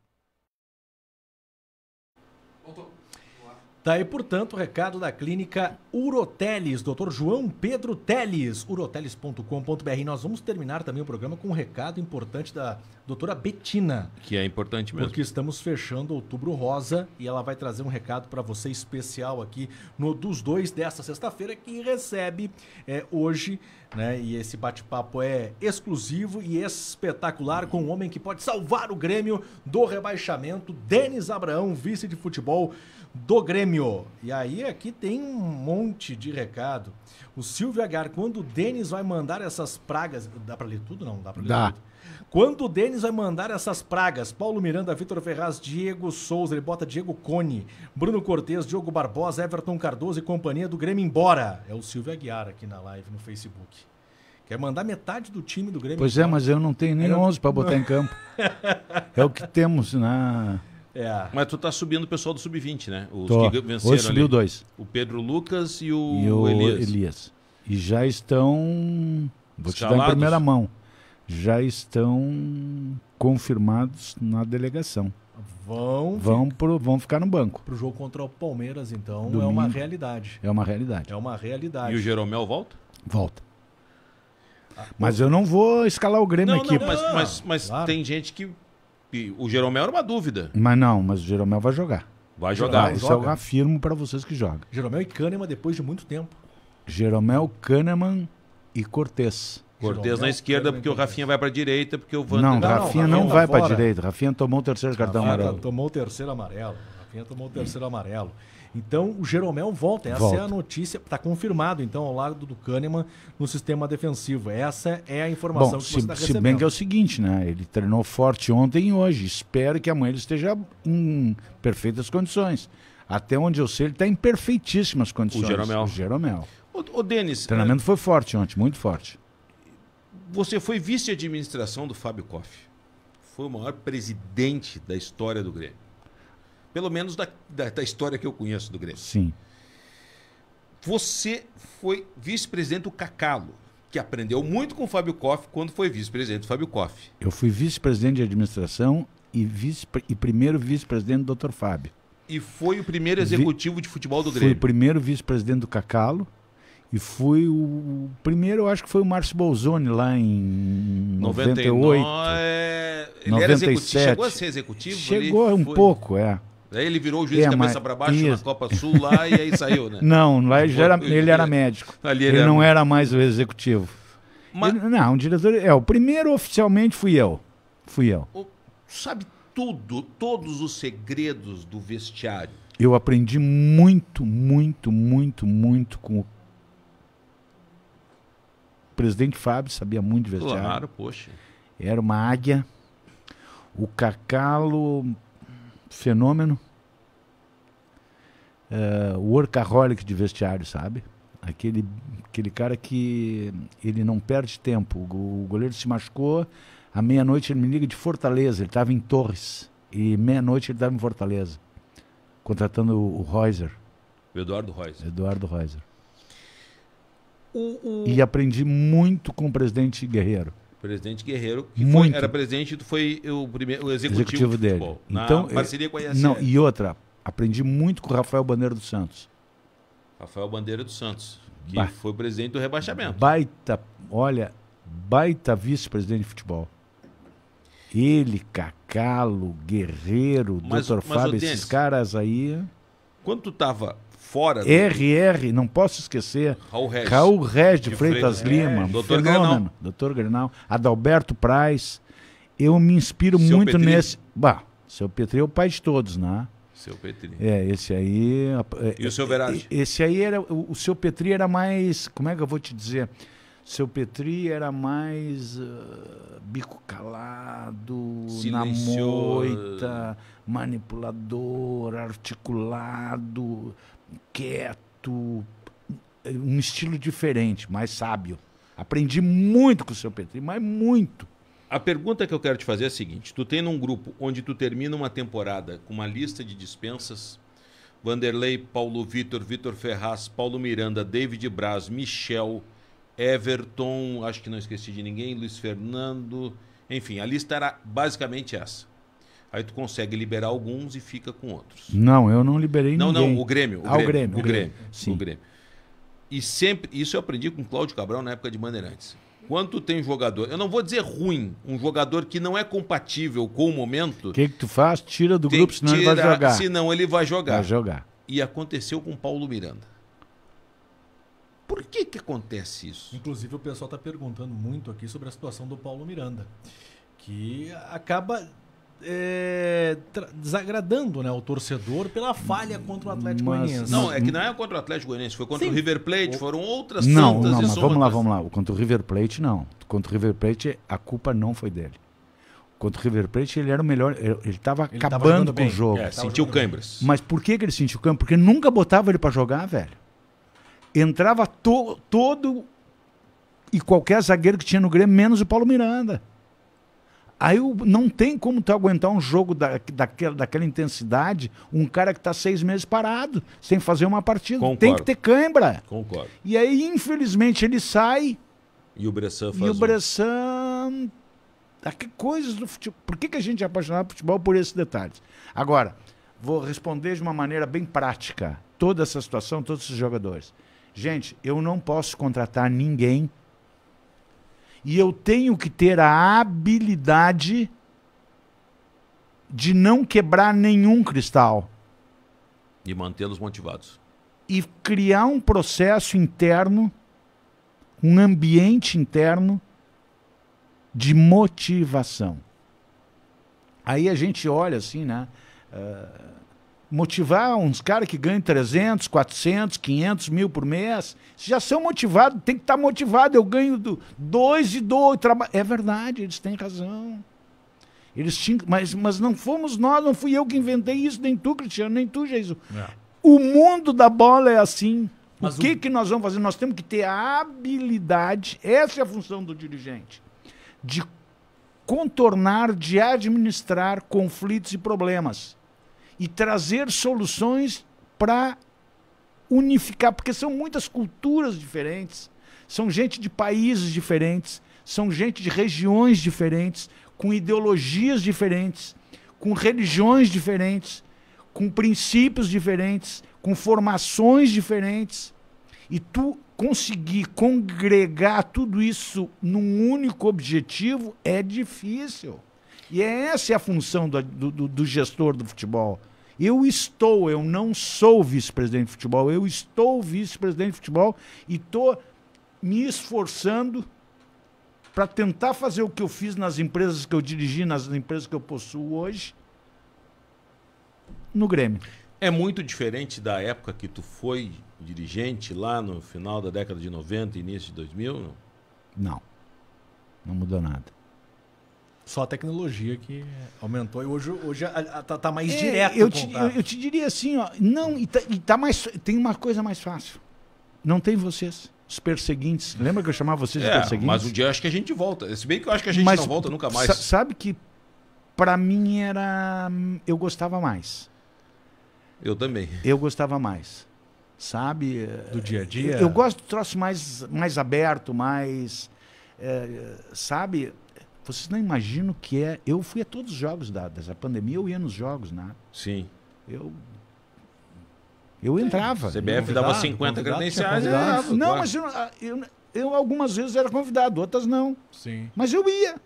Tá aí, portanto, o recado da clínica Uroteles, Dr. João Pedro Teles, uroteles.com.br. Nós vamos terminar também o programa com um recado importante da doutora Betina. Que é importante mesmo. Porque estamos fechando Outubro Rosa e ela vai trazer um recado para você especial aqui no dos dois desta sexta-feira que recebe é, hoje, né? E esse bate-papo é exclusivo e espetacular com um homem que pode salvar o Grêmio do rebaixamento, Denis Abraão, vice de futebol do Grêmio. E aí aqui tem um monte de recado. O Silvio Agar, quando o Denis vai mandar essas pragas. Dá para ler tudo? Não, dá pra ler dá. tudo. Quando o Denis vai mandar essas pragas? Paulo Miranda, Vitor Ferraz, Diego Souza, ele bota Diego Cone, Bruno Cortes, Diogo Barbosa, Everton Cardoso e companhia do Grêmio embora. É o Silvio Aguiar aqui na live no Facebook. Quer mandar metade do time do Grêmio. Pois é, mas eu não tenho nem eu... 11 para botar em campo. é o que temos na é. Mas tu tá subindo o pessoal do Sub-20, né? Os Tô. que venceram Hoje subiu ali. dois. O Pedro Lucas e o, e o Elias. Elias. E já estão... Vou Escalados. te dar em primeira mão. Já estão confirmados na delegação. Vão, vão, pro, vão ficar no banco. Pro jogo contra o Palmeiras, então, Domingo. é uma realidade. É uma realidade. É uma realidade. E o Jeromel volta? Volta. Ah, mas eu não vou escalar o Grêmio não, aqui. Não, mas, mas, mas claro. tem gente que o Jeromel era uma dúvida. Mas não, mas o Jeromel vai jogar. Vai jogar. Vai, isso joga. eu afirmo para vocês que joga. Jeromel e Kahneman depois de muito tempo. Jeromel, Kahneman e Cortez. Cortez na esquerda, porque o Rafinha vai para a direita, porque o Vander... Não, não, Rafinha não, não tá vai para a direita. Rafinha tomou o terceiro cartão amarelo. Tomou o terceiro amarelo. Rafinha tomou o terceiro amarelo. Então o Jeromel volta. Essa volta. é a notícia. Está confirmado, então, ao lado do Kahneman no sistema defensivo. Essa é a informação Bom, que você está recebendo. Se bem que é o seguinte, né? Ele treinou forte ontem e hoje. Espero que amanhã ele esteja em perfeitas condições. Até onde eu sei, ele está em perfeitíssimas condições. O Jeromel. O Jeromel. O Denis. O treinamento é... foi forte ontem, muito forte. Você foi vice-administração do Fábio Koff. Foi o maior presidente da história do Grêmio. Pelo menos da, da, da história que eu conheço do Grêmio. Sim. Você foi vice-presidente do Cacalo, que aprendeu muito com o Fábio Koff quando foi vice-presidente do Fábio Koff. Eu fui vice-presidente de administração e, vice, e primeiro vice-presidente do Dr. Fábio. E foi o primeiro executivo Vi, de futebol do Grêmio. Fui o primeiro vice-presidente do Cacalo. E fui o primeiro, eu acho que foi o Márcio Bolzoni lá em 98. É... Ele 97. era executivo, chegou a ser executivo? Chegou um foi... pouco, é. Daí ele virou o juiz é, cabeça mas... para baixo isso. na Copa Sul lá e aí saiu, né? Não, lá ele, era, ele era médico. Ali ele, ele era... não era mais o executivo. Mas... Ele, não, um diretor. É, o primeiro oficialmente fui eu. Fui eu. O, sabe tudo, todos os segredos do vestiário. Eu aprendi muito, muito, muito, muito com o presidente Fábio, sabia muito de vestiário. Claro, poxa. Era uma águia. O Cacalo, fenômeno uh, workaholic de vestiário, sabe? Aquele, aquele cara que ele não perde tempo. O goleiro se machucou, à meia-noite ele me liga de Fortaleza, ele estava em Torres. E meia-noite ele estava em Fortaleza, contratando o, o Reuser. O Eduardo Reuser. Eduardo Reuser. O, o... E aprendi muito com o presidente Guerreiro. Presidente Guerreiro, que muito. Foi, era presidente, tu foi o, primeiro, o executivo, executivo de futebol, dele. então, parceria com a Não, e outra, Aprendi muito com o Rafael Bandeira dos Santos. Rafael Bandeira dos Santos, que ba foi presidente do rebaixamento. Baita, olha, baita vice-presidente de futebol. Ele, Cacalo, Guerreiro, mas, Dr. Mas, Fábio, esses caras aí. Quando tu tava fora. Do... RR, não posso esquecer. Raul Regis. Raul Regis de, Freitas, Freitas Lima. É. Doutor fenômeno. Doutor Grenal. Adalberto Praz. Eu me inspiro seu muito Petri. nesse. Bah, seu Petri é o pai de todos, né? Seu Petri. É, esse aí. É, e o seu Verage? É, esse aí era. O, o seu Petri era mais. Como é que eu vou te dizer? Seu Petri era mais uh, bico calado, Silenciou. na moita, manipulador, articulado, quieto, um estilo diferente, mais sábio. Aprendi muito com o seu Petri, mas muito a pergunta que eu quero te fazer é a seguinte: tu tem num grupo onde tu termina uma temporada com uma lista de dispensas, Vanderlei, Paulo Vitor, Vitor Ferraz, Paulo Miranda, David Braz, Michel, Everton, acho que não esqueci de ninguém, Luiz Fernando, enfim, a lista era basicamente essa. Aí tu consegue liberar alguns e fica com outros. Não, eu não liberei não, ninguém. Não, não, o Grêmio. O ah, Grêmio, o Grêmio. O Grêmio. Sim. O Grêmio. E sempre, isso eu aprendi com Cláudio Cabral na época de Bandeirantes. Quando tu tem jogador, eu não vou dizer ruim, um jogador que não é compatível com o momento. O que, que tu faz? Tira do grupo, senão tirar, ele vai jogar. Senão ele vai jogar. Vai jogar. E aconteceu com Paulo Miranda. Por que que acontece isso? Inclusive o pessoal está perguntando muito aqui sobre a situação do Paulo Miranda, que acaba é, desagradando né, o torcedor pela falha contra o Atlético Goianiense. Não, é que não é contra o Atlético Goianiense, foi contra Sim. o River Plate, foram outras não, tantas Não, mas vamos lá, vamos lá. Contra o River Plate, não. Contra o River Plate, a culpa não foi dele. Contra o River Plate, ele era o melhor. Ele estava acabando com o jogo. É, é sentiu câimbras. Mas por que, que ele sentiu câimbras? Porque nunca botava ele para jogar, velho. Entrava to, todo e qualquer zagueiro que tinha no Grêmio, menos o Paulo Miranda. Aí não tem como tu aguentar um jogo da, daquela, daquela intensidade, um cara que está seis meses parado, sem fazer uma partida. Concordo. Tem que ter cãibra. Concordo. E aí, infelizmente, ele sai. E o Bressan faz. E o Bressan. Ah, que coisas do futebol. Por que, que a gente é apaixonado por futebol por esses detalhes? Agora, vou responder de uma maneira bem prática toda essa situação, todos esses jogadores. Gente, eu não posso contratar ninguém e eu tenho que ter a habilidade de não quebrar nenhum cristal. E mantê-los motivados. E criar um processo interno, um ambiente interno de motivação. Aí a gente olha assim, né? Uh motivar uns caras que ganham 300, 400, 500 mil por mês. Se já são motivados, tem que estar tá motivado. Eu ganho do, dois e dou. Traba... É verdade, eles têm razão. Eles tinham, mas, mas não fomos nós, não fui eu que inventei isso, nem tu, Cristiano, nem tu, Jesus. É. O mundo da bola é assim. Mas o que, o... que nós vamos fazer? Nós temos que ter a habilidade, essa é a função do dirigente, de contornar, de administrar conflitos e problemas e trazer soluções para unificar, porque são muitas culturas diferentes, são gente de países diferentes, são gente de regiões diferentes, com ideologias diferentes, com religiões diferentes, com princípios diferentes, com formações diferentes. E tu conseguir congregar tudo isso num único objetivo é difícil. E é essa é a função do, do, do gestor do futebol. Eu estou, eu não sou vice-presidente de futebol, eu estou vice-presidente de futebol e estou me esforçando para tentar fazer o que eu fiz nas empresas que eu dirigi, nas empresas que eu possuo hoje, no Grêmio. É muito diferente da época que tu foi dirigente lá no final da década de 90, início de 2000, Não. Não mudou nada. Só a tecnologia que aumentou e hoje, hoje a, a, tá, tá, mais é, direto. Eu te, eu, eu te, diria assim, ó, não, e tá, e tá, mais, tem uma coisa mais fácil. Não tem vocês, os perseguintes. Lembra que eu chamava vocês é, de perseguintes? Mas um dia acho que a gente volta. Se bem que eu acho que a gente mas, não volta nunca mais. Sabe que para mim era. Eu gostava mais. Eu também. Eu gostava mais. Sabe? Do dia a dia? Eu, eu gosto de troço mais, mais aberto, mais. É, sabe? Vocês não imaginam o que é. Eu fui a todos os jogos da, dessa pandemia, eu ia nos jogos, né? Sim. Eu. Eu entrava. CBF dava 50 credenciais. É, convidado. Não, mas eu, ah, eu, eu algumas vezes era convidado, outras não. Sim. Mas eu ia.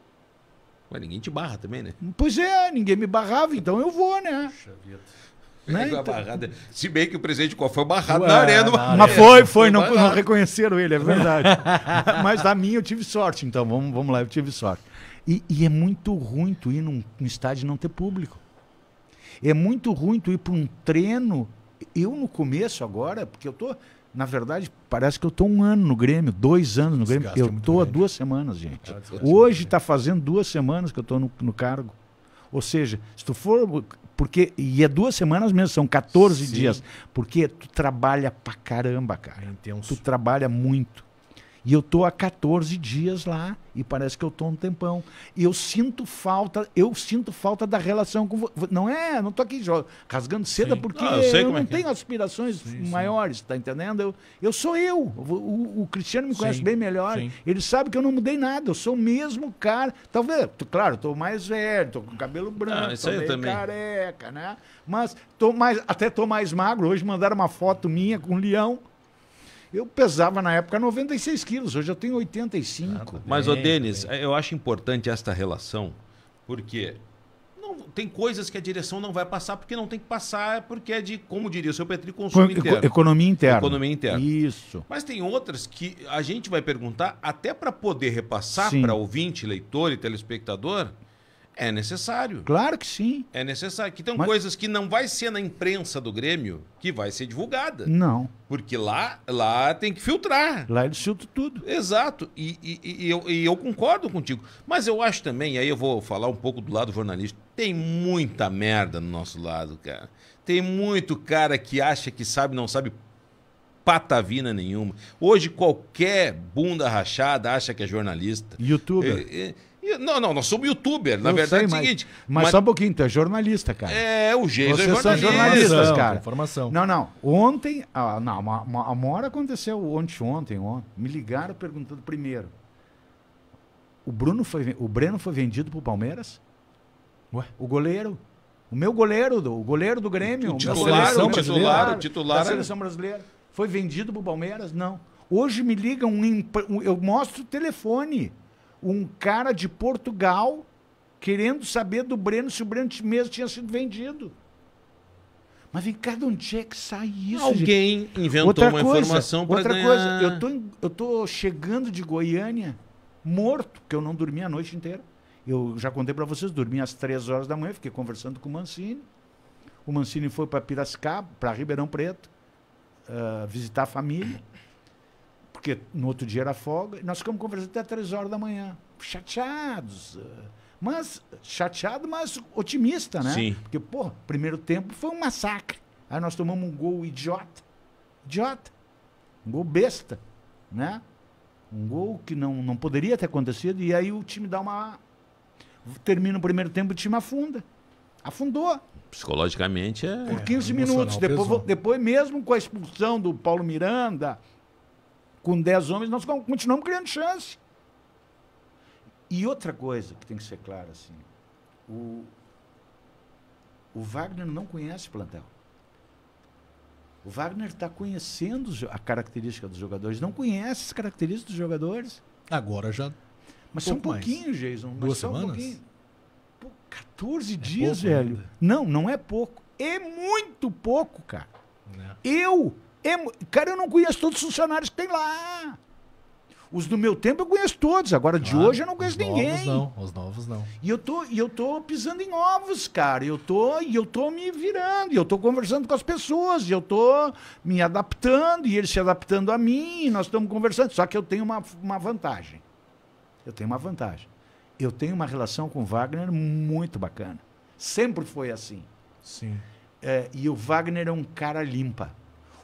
Mas ninguém te barra também, né? Pois é, ninguém me barrava, então eu vou, né? Puxa vida. Né? Então... Barrada. Se bem que o presidente qual foi barrado Ué, na arena. Mas foi, foi, foi não, não, reconheceram ele, é verdade. mas da minha eu tive sorte, então vamos, vamos lá, eu tive sorte. E, e é muito ruim tu ir num, num estádio e não ter público. É muito ruim tu ir para um treino. Eu no começo agora, porque eu tô, na verdade, parece que eu tô um ano no Grêmio, dois anos no Grêmio. Desgaste é eu tô há duas semanas, gente. Ah, Hoje está né? fazendo duas semanas que eu estou no, no cargo. Ou seja, se tu for. Porque, e é duas semanas mesmo, são 14 Sim. dias. Porque tu trabalha pra caramba, cara. É Tu trabalha muito. E eu tô há 14 dias lá e parece que eu tô um tempão. E eu sinto falta, eu sinto falta da relação com você. Não é, não tô aqui rasgando seda sim. porque ah, eu, eu é não é tenho é. aspirações sim, maiores, está entendendo? Eu, eu sou eu. O, o Cristiano me conhece bem melhor. Ele sabe que eu não mudei nada, eu sou o mesmo cara. Talvez, claro, tô mais velho, tô com cabelo ah, branco, ah, também. careca, né? Mas tô mais, até tô mais magro. Hoje mandaram uma foto minha com um leão eu pesava na época 96 quilos, hoje eu tenho 85. Ah, tá tá Mas, ô tá Denis, eu acho importante esta relação, porque não, tem coisas que a direção não vai passar porque não tem que passar, porque é de, como diria o seu Petri, consumo interno. Economia interna. Economia interna. Isso. Mas tem outras que a gente vai perguntar até para poder repassar para ouvinte, leitor e telespectador é necessário. Claro que sim. É necessário. Que então, tem Mas... coisas que não vai ser na imprensa do Grêmio que vai ser divulgada. Não. Porque lá, lá tem que filtrar. Lá eles filtram tudo. Exato. E, e, e, eu, e eu concordo contigo. Mas eu acho também, aí eu vou falar um pouco do lado jornalista, tem muita merda no nosso lado, cara. Tem muito cara que acha que sabe, não sabe patavina nenhuma. Hoje qualquer bunda rachada acha que é jornalista. Youtuber. É, é, não, não, nós somos youtuber. Na eu verdade sei, mas, é o seguinte. Mas, mas, só um pouquinho, tu é jornalista, cara. É, o jeito Vocês é jornalista. são jornalistas, cara. Informação. Não, não. Ontem, ah, não, uma, uma, hora aconteceu ontem, ontem, ontem. Me ligaram perguntando primeiro. O Bruno foi, o Breno foi vendido pro Palmeiras? Ué? O goleiro? O meu goleiro, o goleiro do Grêmio, o, titular, seleção o titular, o titular da seleção brasileira, foi vendido pro Palmeiras? Não. Hoje me ligam, eu mostro o telefone um cara de Portugal querendo saber do Breno se o Breno mesmo tinha sido vendido. Mas vem cá, de onde é que sai isso? Alguém gente? inventou outra uma coisa, informação para Outra ganhar... coisa, eu tô, eu tô chegando de Goiânia morto, porque eu não dormi a noite inteira. Eu já contei para vocês, dormi às três horas da manhã, fiquei conversando com o Mancini. O Mancini foi para Piracicaba, para Ribeirão Preto, uh, visitar a família porque no outro dia era folga, nós ficamos conversando até três horas da manhã, chateados. Mas, chateado, mas otimista, né? Sim. Porque, pô, primeiro tempo foi um massacre. Aí nós tomamos um gol idiota. Idiota. Um gol besta, né? Um gol que não, não poderia ter acontecido. E aí o time dá uma. Termina o primeiro tempo, o time afunda. Afundou. Psicologicamente é. Por 15 é, minutos. Depois, depois, mesmo com a expulsão do Paulo Miranda, com 10 homens, nós continuamos criando chance. E outra coisa que tem que ser clara, assim, o, o Wagner não conhece plantel. O Wagner está conhecendo a característica dos jogadores, não conhece as características dos jogadores. Agora já. Mas são um pouquinho, mais. Jason. Duas semanas? Um Pô, 14 é dias, velho. Ainda. Não, não é pouco. É muito pouco, cara. É. Eu Cara, eu não conheço todos os funcionários que tem lá. Os do meu tempo eu conheço todos, agora de hoje eu não conheço os ninguém. Os novos não, os novos não. E eu tô, e eu tô pisando em ovos, cara. Eu tô, e eu tô me virando, e eu tô conversando com as pessoas, e eu tô me adaptando, e eles se adaptando a mim, e nós estamos conversando. Só que eu tenho uma, uma vantagem. Eu tenho uma vantagem. Eu tenho uma relação com o Wagner muito bacana. Sempre foi assim. Sim. É, e o Wagner é um cara limpa.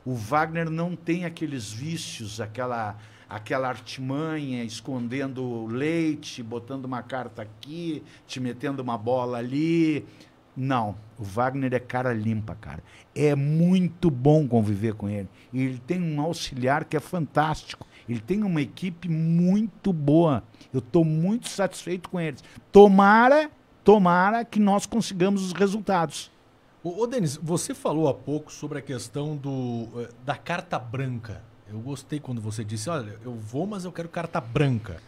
O Wagner não tem aqueles vícios, aquela aquela artimanha, escondendo leite, botando uma carta aqui, te metendo uma bola ali. Não, o Wagner é cara limpa, cara. É muito bom conviver com ele. E ele tem um auxiliar que é fantástico. Ele tem uma equipe muito boa. Eu estou muito satisfeito com eles. Tomara, tomara que nós consigamos os resultados. Ô, ô Denis, você falou há pouco sobre a questão do, eh, da carta branca. Eu gostei quando você disse, olha, eu vou, mas eu quero carta branca.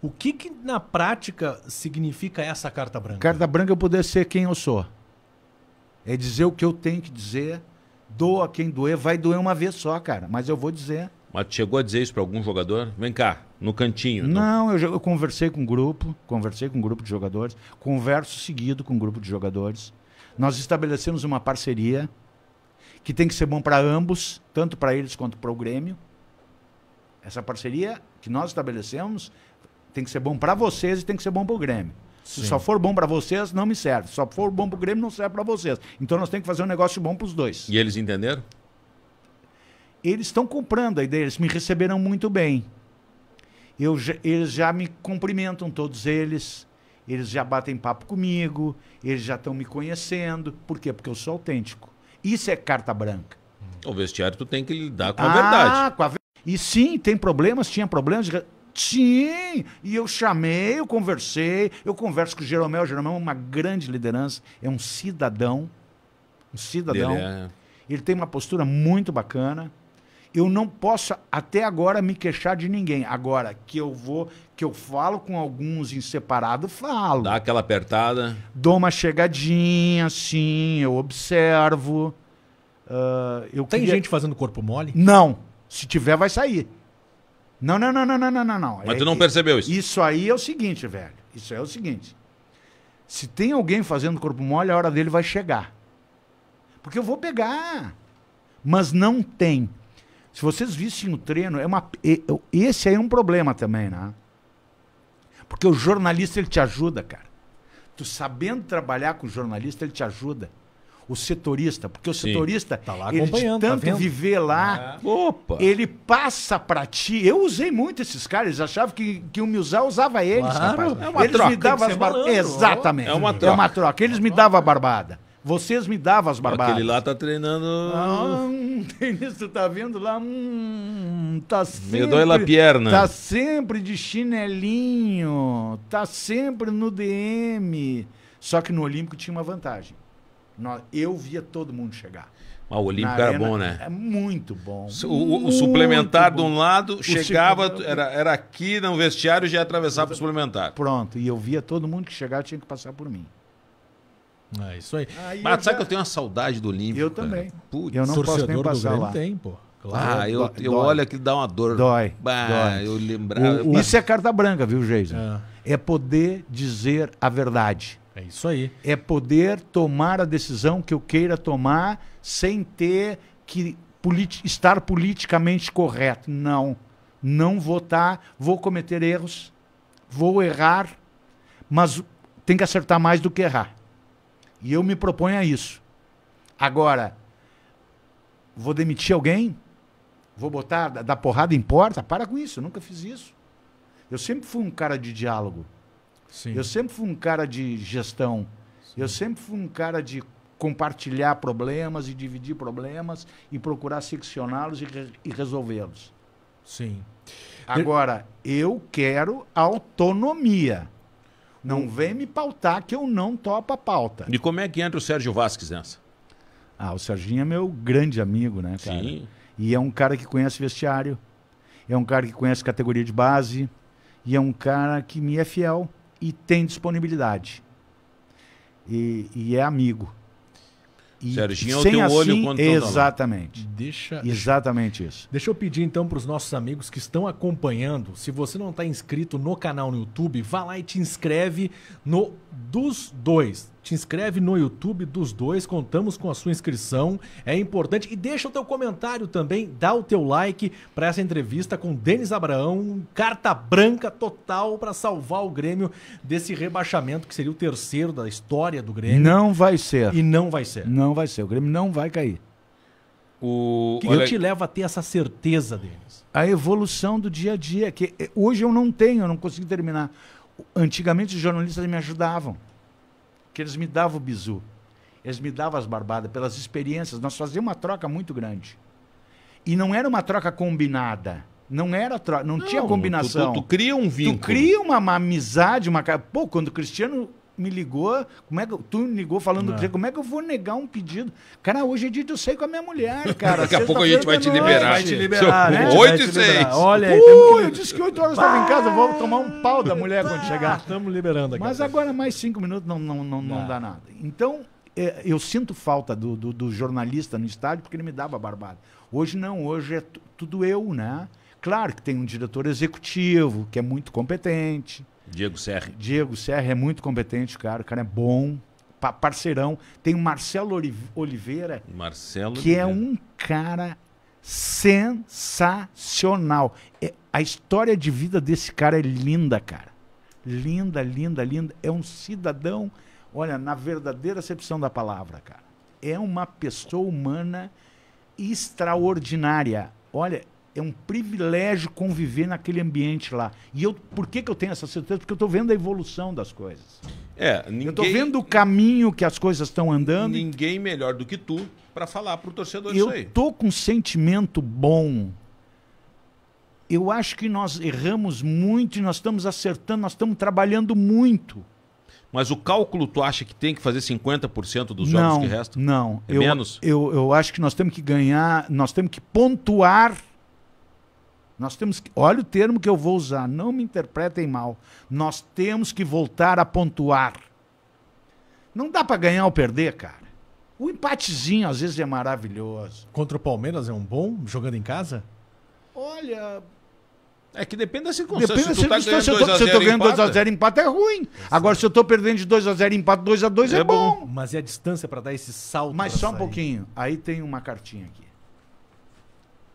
O que, que na prática significa essa carta branca? Carta branca é poder ser quem eu sou. É dizer o que eu tenho que dizer, doa quem doer, vai doer uma vez só, cara, mas eu vou dizer. Mas chegou a dizer isso para algum jogador? Vem cá, no cantinho. Então. Não, eu, eu, conversei com um grupo, conversei com um grupo de jogadores, converso seguido com um grupo de jogadores. Nós estabelecemos uma parceria que tem que ser bom para ambos, tanto para eles quanto para o Grêmio. Essa parceria que nós estabelecemos tem que ser bom para vocês e tem que ser bom para o Grêmio. Sim. Se só for bom para vocês, não me serve. Se só for bom para o Grêmio, não serve para vocês. Então nós temos que fazer um negócio bom para os dois. E eles entenderam? Eles estão comprando a ideia, eles me receberam muito bem. Eu, eles já me cumprimentam, todos eles eles já batem papo comigo, eles já estão me conhecendo. Por quê? Porque eu sou autêntico. Isso é carta branca. O vestiário tu tem que lidar com a ah, verdade. Com a... E sim, tem problemas, tinha problemas. De... Sim, e eu chamei, eu conversei, eu converso com o Jeromel. O Jeromel é uma grande liderança, é um cidadão. Um cidadão. Ele, é... ele tem uma postura muito bacana eu não posso até agora me queixar de ninguém. Agora que eu vou, que eu falo com alguns em separado, falo. Dá aquela apertada. Dou uma chegadinha, assim, eu observo. Uh, eu Tem queria... gente fazendo corpo mole? Não. Se tiver, vai sair. Não, não, não, não, não, não, não. Mas é, tu não percebeu isso? Isso aí é o seguinte, velho. Isso aí é o seguinte. Se tem alguém fazendo corpo mole, a hora dele vai chegar. Porque eu vou pegar. Mas não tem. Se vocês vissem o treino, é uma, esse aí é um problema também, né? Porque o jornalista ele te ajuda, cara. Tu sabendo trabalhar com o jornalista, ele te ajuda. O setorista, porque o setorista, tá lá ele de tá tanto tá viver lá, é. Opa. ele passa para ti. Eu usei muito esses caras, eles achavam que, que o me usar, usava eles. Claro. É uma eles troca. me davam as Exatamente. É uma troca. É uma troca. Eles é me davam a barbada. Vocês me davam as barbadas. Aquele lá tá treinando. Ah, tem isso, tá vendo lá? Hum, tá sempre. Me dói la pierna. Tá sempre de chinelinho. Tá sempre no DM. Só que no Olímpico tinha uma vantagem. Eu via todo mundo chegar. Ah, o Olímpico era bom, né? É muito bom. O, o suplementar bom. de um lado o chegava, era, era aqui no vestiário e já atravessava para o suplementar. Pronto, e eu via todo mundo que chegava tinha que passar por mim. É isso aí. aí Mas sabe já... que eu tenho uma saudade do Olímpico? Eu cara. também. Putz, eu não posso nem passar lá. Tem, pô. Claro. Ah, eu, eu olho aqui dá uma dor. Dói. Bah, dói. eu lembrar. O, o... Isso é carta branca, viu, Jason? É. é poder dizer a verdade. É isso aí. É poder tomar a decisão que eu queira tomar sem ter que politi estar politicamente correto. Não. Não votar, vou cometer erros, vou errar, mas tem que acertar mais do que errar. E eu me proponho a isso. Agora, vou demitir alguém? Vou botar da, porrada em porta? Para com isso, eu nunca fiz isso. Eu sempre fui um cara de diálogo. Sim. Eu sempre fui um cara de gestão. Sim. Eu sempre fui um cara de compartilhar problemas e dividir problemas e procurar seccioná-los e, re e resolvê-los. Sim. Agora, eu quero autonomia. Não vem me pautar que eu não topo a pauta. E como é que entra o Sérgio Vasquez nessa? Ah, o Serginho é meu grande amigo, né, cara? Sim. E é um cara que conhece vestiário, é um cara que conhece categoria de base, e é um cara que me é fiel e tem disponibilidade. E, e é amigo. Serginho sem tem olho assim, quando Exatamente. Deixa, exatamente isso. Deixa eu pedir então para os nossos amigos que estão acompanhando, se você não está inscrito no canal no YouTube, vá lá e te inscreve no dos dois, te inscreve no YouTube dos dois, contamos com a sua inscrição, é importante. E deixa o teu comentário também, dá o teu like para essa entrevista com Denis Abraão, carta branca total para salvar o Grêmio desse rebaixamento que seria o terceiro da história do Grêmio. Não vai ser. E não vai ser. Não vai ser. O Grêmio não vai cair. O... Que Olha... te leva a ter essa certeza Denis? A evolução do dia a dia, que hoje eu não tenho, eu não consigo terminar. Antigamente os jornalistas me ajudavam. Porque eles me davam o bizu. Eles me davam as barbadas pelas experiências. Nós fazíamos uma troca muito grande. E não era uma troca combinada. Não era troca, não, não tinha combinação. Tu, tu, tu, cria um vínculo. Tu cria uma, uma amizade, uma. Pô, quando o Cristiano me ligou, como é que tu me ligou falando como é que eu vou negar um pedido? Cara, hoje é dia de eu sei com a minha mulher, cara. Daqui a pouco a gente vai te liberar. Vai te liberar, né? 8 e 6. Olha aí. Uh, eu disse que 8 horas estava em casa, vou tomar um pau da mulher quando chegar. Estamos liberando aqui. Mas agora mais 5 minutos não, não, não, não dá nada. Então, é, eu sinto falta do, do, do, jornalista no estádio porque ele me dava barbada. Hoje não, hoje é tudo eu, né? Claro que tem um diretor executivo que é muito competente Diego Serra. Diego Serra é muito competente, cara. O cara é bom, parceirão. Tem o Marcelo Oliveira, Marcelo que é Oliveira. é um cara sensacional. É, a história de vida desse cara é linda, cara. Linda, linda, linda. É um cidadão, olha, na verdadeira acepção da palavra, cara. É uma pessoa humana extraordinária. Olha, é um privilégio conviver naquele ambiente lá. E eu, por que, que eu tenho essa certeza? Porque eu estou vendo a evolução das coisas. É, ninguém, eu estou vendo o caminho que as coisas estão andando. Ninguém melhor do que tu para falar para o torcedor eu isso aí. Eu estou com um sentimento bom. Eu acho que nós erramos muito e nós estamos acertando, nós estamos trabalhando muito. Mas o cálculo, tu acha que tem que fazer 50% dos jogos não, que restam? Não, é eu, menos? Eu, eu acho que nós temos que ganhar, nós temos que pontuar nós temos que, olha o termo que eu vou usar, não me interpretem mal. Nós temos que voltar a pontuar. Não dá para ganhar ou perder, cara. O empatezinho às vezes é maravilhoso. Contra o Palmeiras é um bom jogando em casa? Olha, é que depende da circunstância. Depende se da tá circunstância. Tá se eu estou ganhando 2x0 empate, é ruim. Exato. Agora, se eu estou perdendo de 2x0 empate, 2x2 é, é bom. bom. Mas é a distância para dar esse salto? Mas só um pouquinho. Aí tem uma cartinha aqui.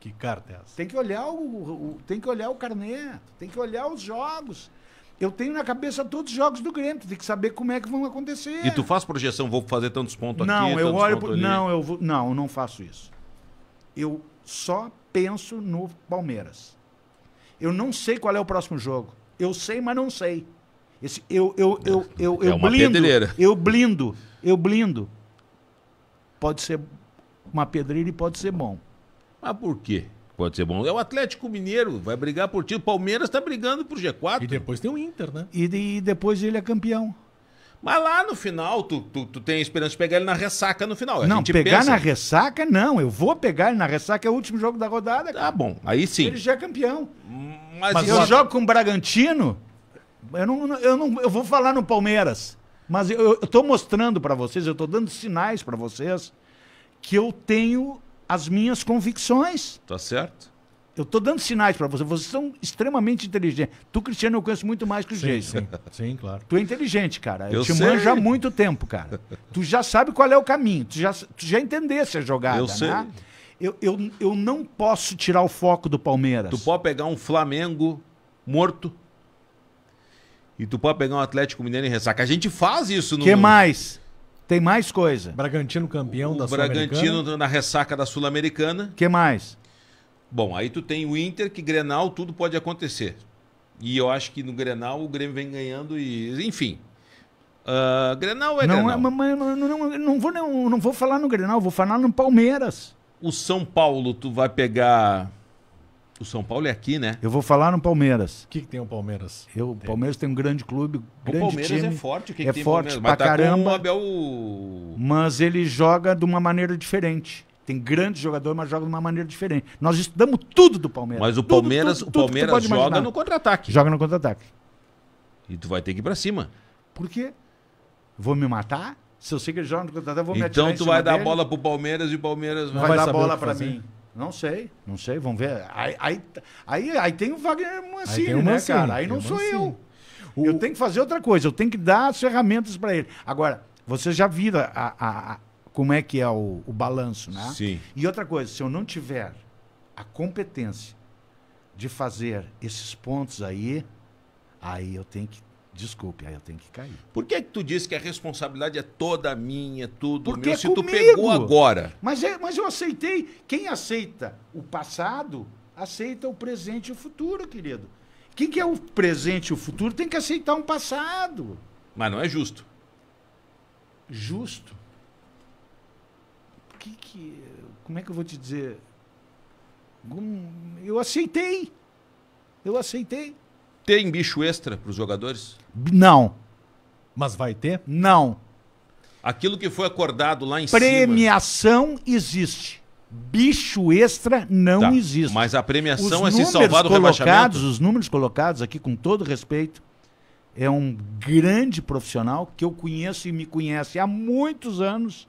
Que carta é essa? Tem que olhar o, o, tem que olhar o carnê, tem que olhar os jogos. Eu tenho na cabeça todos os jogos do Grêmio, tem que saber como é que vão acontecer. E tu faz projeção, vou fazer tantos pontos não, aqui, eu olho por... Não, eu não, não faço isso. Eu só penso no Palmeiras. Eu não sei qual é o próximo jogo. Eu sei, mas não sei. Esse, eu, eu, eu, eu, é eu, é blindo. Pedreira. Eu blindo. Eu blindo. Pode ser uma pedreira e pode ser bom. Mas por quê? Pode ser bom. É o Atlético Mineiro, vai brigar por título. Palmeiras está brigando por G4. E depois tem o Inter, né? E, de, e depois ele é campeão. Mas lá no final, tu, tu, tu tem a esperança de pegar ele na ressaca no final. A não, pegar pensa... na ressaca, não. Eu vou pegar ele na ressaca, é o último jogo da rodada. Tá cara. Ah, bom. Aí sim. Ele já é campeão. Mas, mas eu lá... jogo com o Bragantino, eu não, eu não eu vou falar no Palmeiras. Mas eu estou mostrando para vocês, eu estou dando sinais para vocês que eu tenho as minhas convicções. Tá certo. Eu estou dando sinais para você. Vocês são extremamente inteligentes. Tu, Cristiano, eu conheço muito mais que o sim, Jason. Sim, sim, claro. Tu é inteligente, cara. Eu, eu te manjo há muito tempo, cara. Tu já sabe qual é o caminho. Tu já, tu já entendesse a jogada, eu né? sei. Eu, eu, eu não posso tirar o foco do Palmeiras. Tu pode pegar um Flamengo morto e tu pode pegar um Atlético Mineiro em ressaca. A gente faz isso no... que mais? Tem mais coisa. Bragantino campeão o da Sul-Americana. Bragantino na ressaca da Sul-Americana. que mais? Bom, aí tu tem o Inter, que Grenal, tudo pode acontecer. E eu acho que no Grenal o Grêmio vem ganhando e. Enfim. Uh, Grenal é não, é, Grenal. mas, não, não, não, vou, não, não vou falar no Grenal, vou falar no Palmeiras. O São Paulo, tu vai pegar o São Paulo é aqui, né? Eu vou falar no Palmeiras. O que, que tem o Palmeiras? Eu, o Palmeiras tem um grande clube, grande O Palmeiras é time, é forte. O que é tem forte Palmeiras? pra tá caramba. Abel... Mas ele joga de uma maneira diferente. Tem grandes jogadores, mas joga de uma maneira diferente. Nós estudamos tudo do Palmeiras. Mas o Palmeiras, tudo, tudo, o Palmeiras joga imaginar. no contra-ataque. Joga no contra-ataque. E tu vai ter que ir pra cima. Por quê? Vou me matar? Se eu sei que ele joga no contra-ataque, vou me então atirar Então tu vai dar a bola pro Palmeiras e o Palmeiras vai, vai dar bola pra fazer. mim. Não sei, não sei, vamos ver. Aí, aí, aí, aí tem o Wagner Mancini, o né, Mancini, né, cara? Aí não sou eu. O... Eu tenho que fazer outra coisa, eu tenho que dar as ferramentas para ele. Agora, você já vira a, a, a, como é que é o, o balanço, né? Sim. E outra coisa, se eu não tiver a competência de fazer esses pontos aí, aí eu tenho que Desculpe, aí eu tenho que cair. Por que, que tu disse que a responsabilidade é toda minha, tudo Porque meu? É se comigo. tu pegou agora. Mas, é, mas eu aceitei. Quem aceita o passado, aceita o presente e o futuro, querido. Quem que, que é o presente e o futuro? Tem que aceitar um passado. Mas não é justo. Justo? Que, que, como é que eu vou te dizer? Eu aceitei. Eu aceitei. Tem bicho extra para os jogadores? Não. Mas vai ter? Não. Aquilo que foi acordado lá em Premiação cima. Premiação existe. Bicho extra não tá. existe. Mas a premiação os é se salvar do rebaixamento? Os números colocados aqui, com todo respeito, é um grande profissional que eu conheço e me conhece há muitos anos.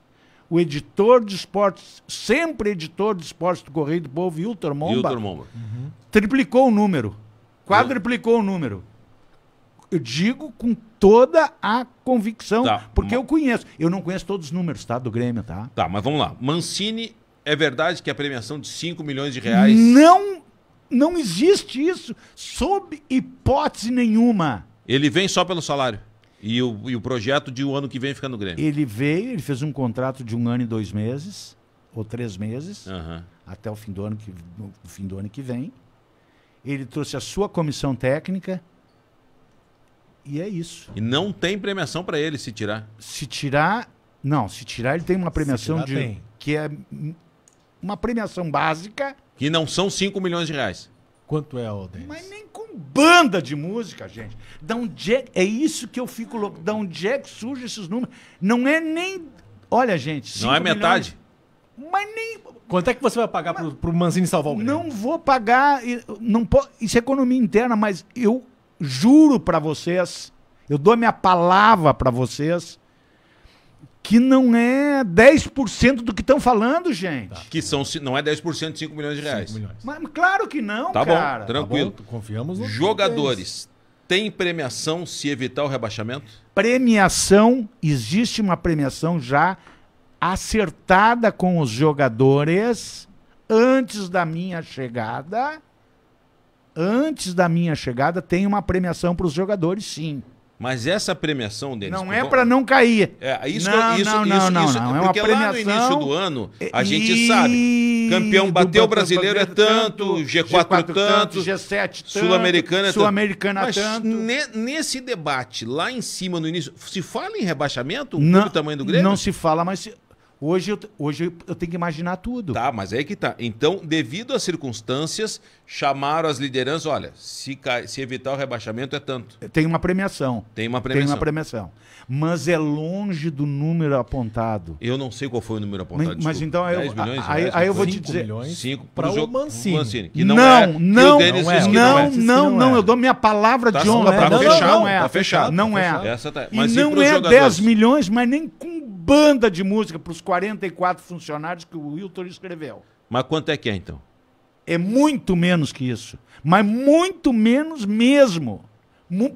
O editor de esportes, sempre editor de esportes do Correio do Povo, Hilton Momba, Hilton Momba. Uhum. triplicou o número. Quadruplicou o número. Eu digo com toda a convicção, tá, porque eu conheço. Eu não conheço todos os números, tá? Do Grêmio, tá? Tá, mas vamos lá. Mancini, é verdade que a premiação de 5 milhões de reais. Não, não existe isso, sob hipótese nenhuma. Ele vem só pelo salário. E o, e o projeto de o um ano que vem fica no Grêmio. Ele veio, ele fez um contrato de um ano e dois meses, ou três meses, uhum. até o fim do ano que, fim do ano que vem ele trouxe a sua comissão técnica e é isso. E não tem premiação para ele se tirar? Se tirar, não. Se tirar, ele tem uma premiação tirar, de tem. que é uma premiação básica. Que não são 5 milhões de reais. Quanto é, Alden? Mas nem com banda de música, gente. Da onde é, é isso que eu fico louco. Da onde é que surgem esses números? Não é nem. Olha, gente. Não é milhões, metade. Mas nem. Quanto é que você vai pagar pro, pro salvar o Grêmio? Não vou pagar, não po, isso é economia interna, mas eu juro para vocês, eu dou minha palavra para vocês, que não é 10% do que estão falando, gente. Tá. Que são, não é 10%, 5 milhões de reais. milhões. Mas, claro que não, tá cara. Bom, tranquilo. Tá bom, confiamos no Jogadores, tem premiação se evitar o rebaixamento? Premiação, existe uma premiação já acertada com os jogadores antes da minha chegada. Antes da minha chegada, tem uma premiação para os jogadores, sim. Mas essa premiação, Denis... Não é para não cair. É, isso, não, isso, não, isso, não, não, isso, não. É uma premiação... Porque lá no início do ano, a gente sabe, campeão bateu brasileiro é tanto, G4, G4 tanto, é tanto, G7 tanto, Sul-Americana é tanto. Sul-Americana Mas tanto. nesse debate, lá em cima, no início, se fala em rebaixamento? Não, o tamanho do Grêmio? Não se fala, mas... Se, Hoje eu, hoje eu tenho que imaginar tudo. Tá, mas aí que tá. Então, devido às circunstâncias, chamaram as lideranças, olha, se, cai, se evitar o rebaixamento é tanto. Tem uma premiação. Tem uma premiação. Tem uma premiação. Mas é longe do número apontado. Eu não sei qual foi o número apontado, Mas, mas então... Eu, milhões, aí, aí eu vou te dizer... 5 para o Mancini. Mancini é. não, não, é, não, não, é. não, é. não, não, não, Eu é. dou minha palavra tá de honra para fechar. Tá não é. Tá fechado. Não tá é. Essa tá, mas e não é 10 milhões, mas nem com banda de música para os 44 funcionários que o Wilton escreveu. Mas quanto é que é, então? É muito menos que isso. Mas muito menos mesmo.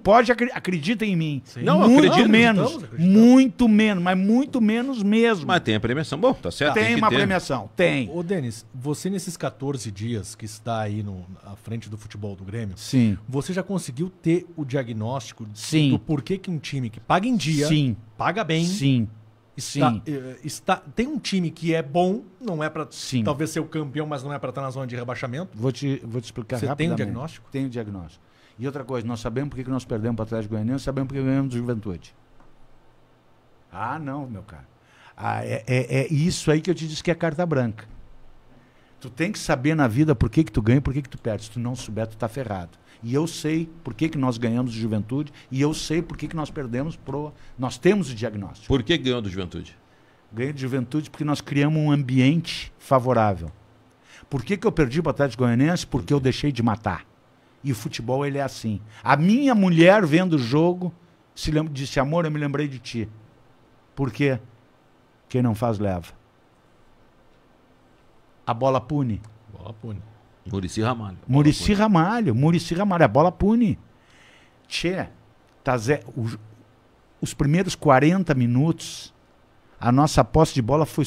pode acredita em mim. Sim. Não, muito acredito, menos. Muito menos, mas muito menos mesmo. Mas tem a premiação. Bom, tá certo. Tem, tem uma ter. premiação, tem. Ô, Denis, você nesses 14 dias que está aí no, frente do futebol do Grêmio, Sim. você já conseguiu ter o diagnóstico Sim. do porquê que um time que paga em dia, Sim. paga bem, Sim Está, eh, está, tem um time que é bom, não é para talvez ser o campeão, mas não é para estar na zona de rebaixamento. Vou te, vou te explicar Você tem o diagnóstico? Tem o diagnóstico. E outra coisa, nós sabemos porque que nós perdemos para o Atlético Goianiense, sabemos porque ganhamos do Juventude. Ah, não, meu cara. Ah, é, é, é, isso aí que eu te disse que é carta branca. Tu tem que saber na vida por que, que tu ganha e por que, que tu perde. Se tu não souber, tu tá ferrado. E eu sei por que, que nós ganhamos de juventude e eu sei por que, que nós perdemos pro. Nós temos o diagnóstico. Por que ganhou do juventude? Ganhei de juventude porque nós criamos um ambiente favorável. Por que, que eu perdi para o Atlético Goianiense? Porque eu deixei de matar. E o futebol ele é assim. A minha mulher vendo o jogo se lembra, disse: "Amor, eu me lembrei de ti". Por quê? Quem não faz leva. A bola pune. A bola pune. Murici Ramalho. Murici Ramalho, Murici Ramalho, a bola pune. Tchê, tá zé, os, os primeiros 40 minutos, a nossa posse de bola foi,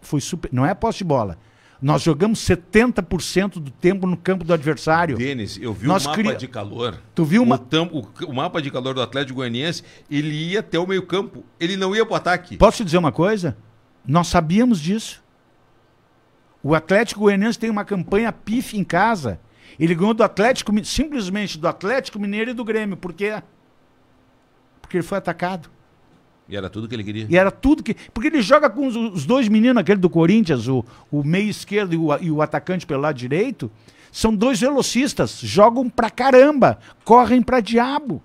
foi super. Não é posse de bola. Nós jogamos 70% do tempo no campo do adversário. Denis, eu vi Nós o mapa cri... de calor. Tu viu uma... o, o, mapa de calor do Atlético Goianiense? Ele ia até o meio-campo. Ele não ia para o ataque. Posso te dizer uma coisa? Nós sabíamos disso. O Atlético Goianiense tem uma campanha pif em casa. Ele ganhou do Atlético, simplesmente do Atlético Mineiro e do Grêmio. Por quê? Porque ele foi atacado. E era tudo que ele queria. E era tudo que. Porque ele joga com os, dois meninos, aquele do Corinthians, o, o meio esquerdo e o, e o atacante pelo lado direito. São dois velocistas, jogam pra caramba, correm pra diabo.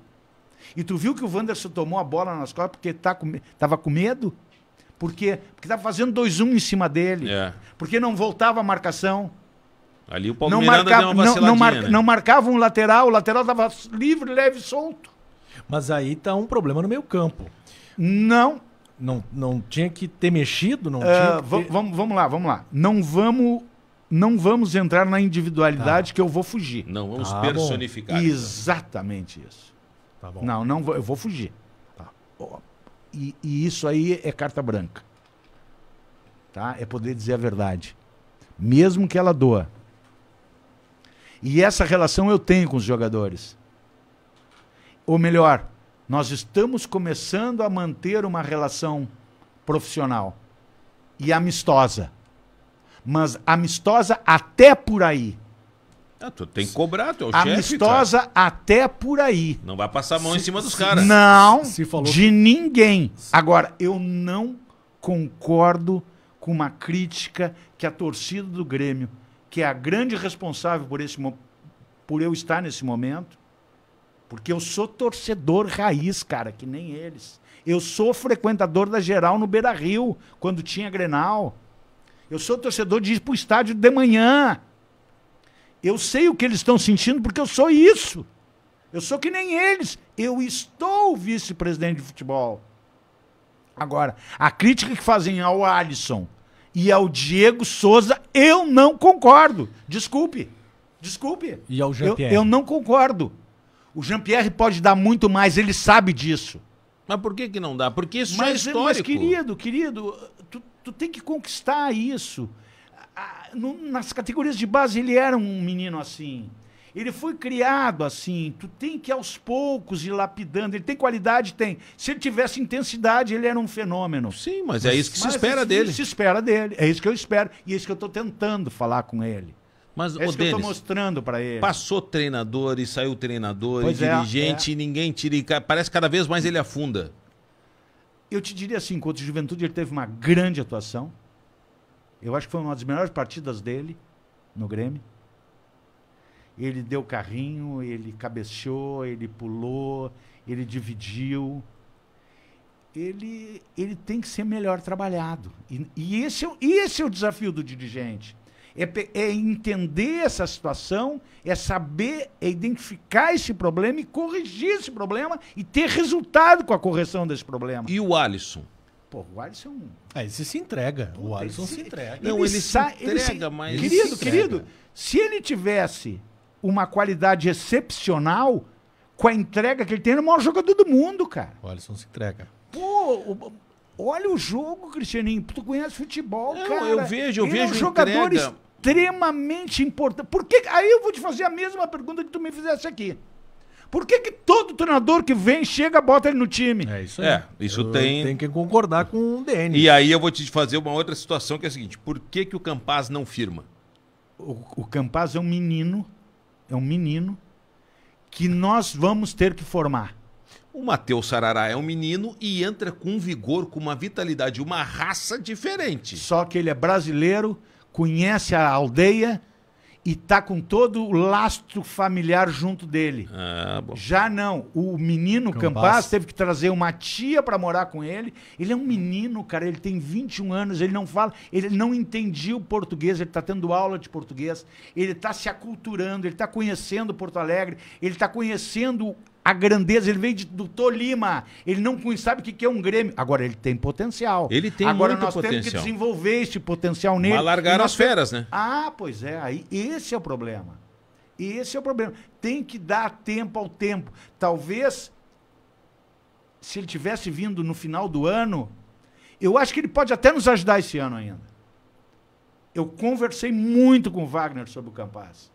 E tu viu que o Wanderson tomou a bola nas costas porque tá com, tava com medo? Porque estava fazendo 2-1 um em cima dele. É. Porque não voltava a marcação. Ali o Paulo não Miranda marcava, não, não, mar, né? não, marcava um lateral, o lateral estava livre, leve, solto. Mas aí está um problema no meio campo. Não. Não, não tinha que ter mexido, não uh, tinha ter... vamos, vamos lá, vamos lá. Não vamos não vamos entrar na individualidade tá. que eu vou fugir. Não vamos tá personificar. Bom. Exatamente isso. Tá bom. Não, não eu vou fugir. Tá e, e isso aí é carta branca. Tá? É poder dizer a verdade. Mesmo que ela doa. E essa relação eu tenho com os jogadores. Ou melhor, nós estamos começando a manter uma relação profissional e amistosa. Mas amistosa até por aí. Ah, tu tem que cobrar, tu é o Amistosa até por aí. Não vai passar a mão se, em cima dos caras. Não, se falou de que... ninguém. Agora, eu não concordo com uma crítica que a torcida do Grêmio, que é a grande responsável por, esse, por eu estar nesse momento, porque eu sou torcedor raiz, cara, que nem eles. Eu sou frequentador da geral no Beira Rio, quando tinha Grenal. Eu sou torcedor de ir pro estádio de manhã. Eu sei o que eles estão sentindo porque eu sou isso. Eu sou que nem eles. Eu estou vice-presidente de futebol. Agora, a crítica que fazem ao Alisson e ao Diego Souza, eu não concordo. Desculpe. Desculpe. E ao Jean-Pierre? Eu, eu, não concordo. O Jean-Pierre pode dar muito mais, ele sabe disso. Mas por que, que não dá? Porque isso é mas, é histórico. Mas, querido, querido, tu, tu tem que conquistar isso a, ah, no, nas categorias de base ele era um menino assim. Ele foi criado assim. Tu tem que aos poucos ir lapidando. Ele tem qualidade? Tem. Se ele tivesse intensidade, ele era um fenômeno. Sim, mas, mas é isso que se espera isso dele. se espera dele. É isso que eu espero. E é isso que eu estou tentando falar com ele. Mas, é isso Denis, eu estou mostrando para ele. Passou treinador e saiu treinador pois é, dirigente é, e ninguém tira. E parece que cada vez mais ele afunda. Eu te diria assim, enquanto juventude ele teve uma grande atuação. Eu acho que foi uma das melhores partidas dele no Grêmio. Ele deu carrinho, ele cabeceou, ele pulou, ele dividiu. Ele, ele tem que ser melhor trabalhado. E, e esse, é esse é o desafio do dirigente. É, é, entender essa situação, é saber, é identificar esse problema e corrigir esse problema e ter resultado com a correção desse problema. E o Alisson? Pô, o Alisson é um. É, esse se entrega. o Alisson se, se, entrega. Não, ele, ele se entrega, ele se... mas. Querido, querido, se ele tivesse uma qualidade excepcional, com a entrega que ele tem, ele é o maior jogador do mundo, cara. O Alisson se entrega. Pô, olha o jogo, Cristianinho. Tu conhece futebol, Não, cara. Eu vejo, eu ele vejo. É um jogador entrega. extremamente importante. Por que. Aí eu vou te fazer a mesma pergunta que tu me fizesse aqui. Por que, que todo treinador que vem chega, bota ele no time? É isso aí. É, isso eu tem. Tem que concordar com o Denis. E aí eu vou te fazer uma outra situação que é a seguinte: por que, que o Campaz não firma? O, o Campaz é um menino, é um menino que nós vamos ter que formar. O Matheus Sarará é um menino e entra com vigor, com uma vitalidade, uma raça diferente. Só que ele é brasileiro, conhece a aldeia e tá com todo o lastro familiar junto dele. Ah, Já não, o menino Campaz. teve que trazer uma tia para morar com ele. Ele é um menino, cara, ele tem 21 anos, ele não fala, ele não entendia o português, ele tá tendo aula de português, ele tá se aculturando, ele tá conhecendo Porto Alegre, ele tá conhecendo a grandeza. Ele veio de, do Tolima. Ele não sabe o que, que é um Grêmio. Agora, ele tem potencial. Ele tem Agora, nós potencial. temos que desenvolver esse potencial nele. Mas largaram as feras, temos... né? Ah, pois é. Aí, esse é o problema. Esse é o problema. Tem que dar tempo ao tempo. Talvez, se ele tivesse vindo no final do ano, eu acho que ele pode até nos ajudar esse ano ainda. Eu conversei muito com o Wagner sobre o Campaz.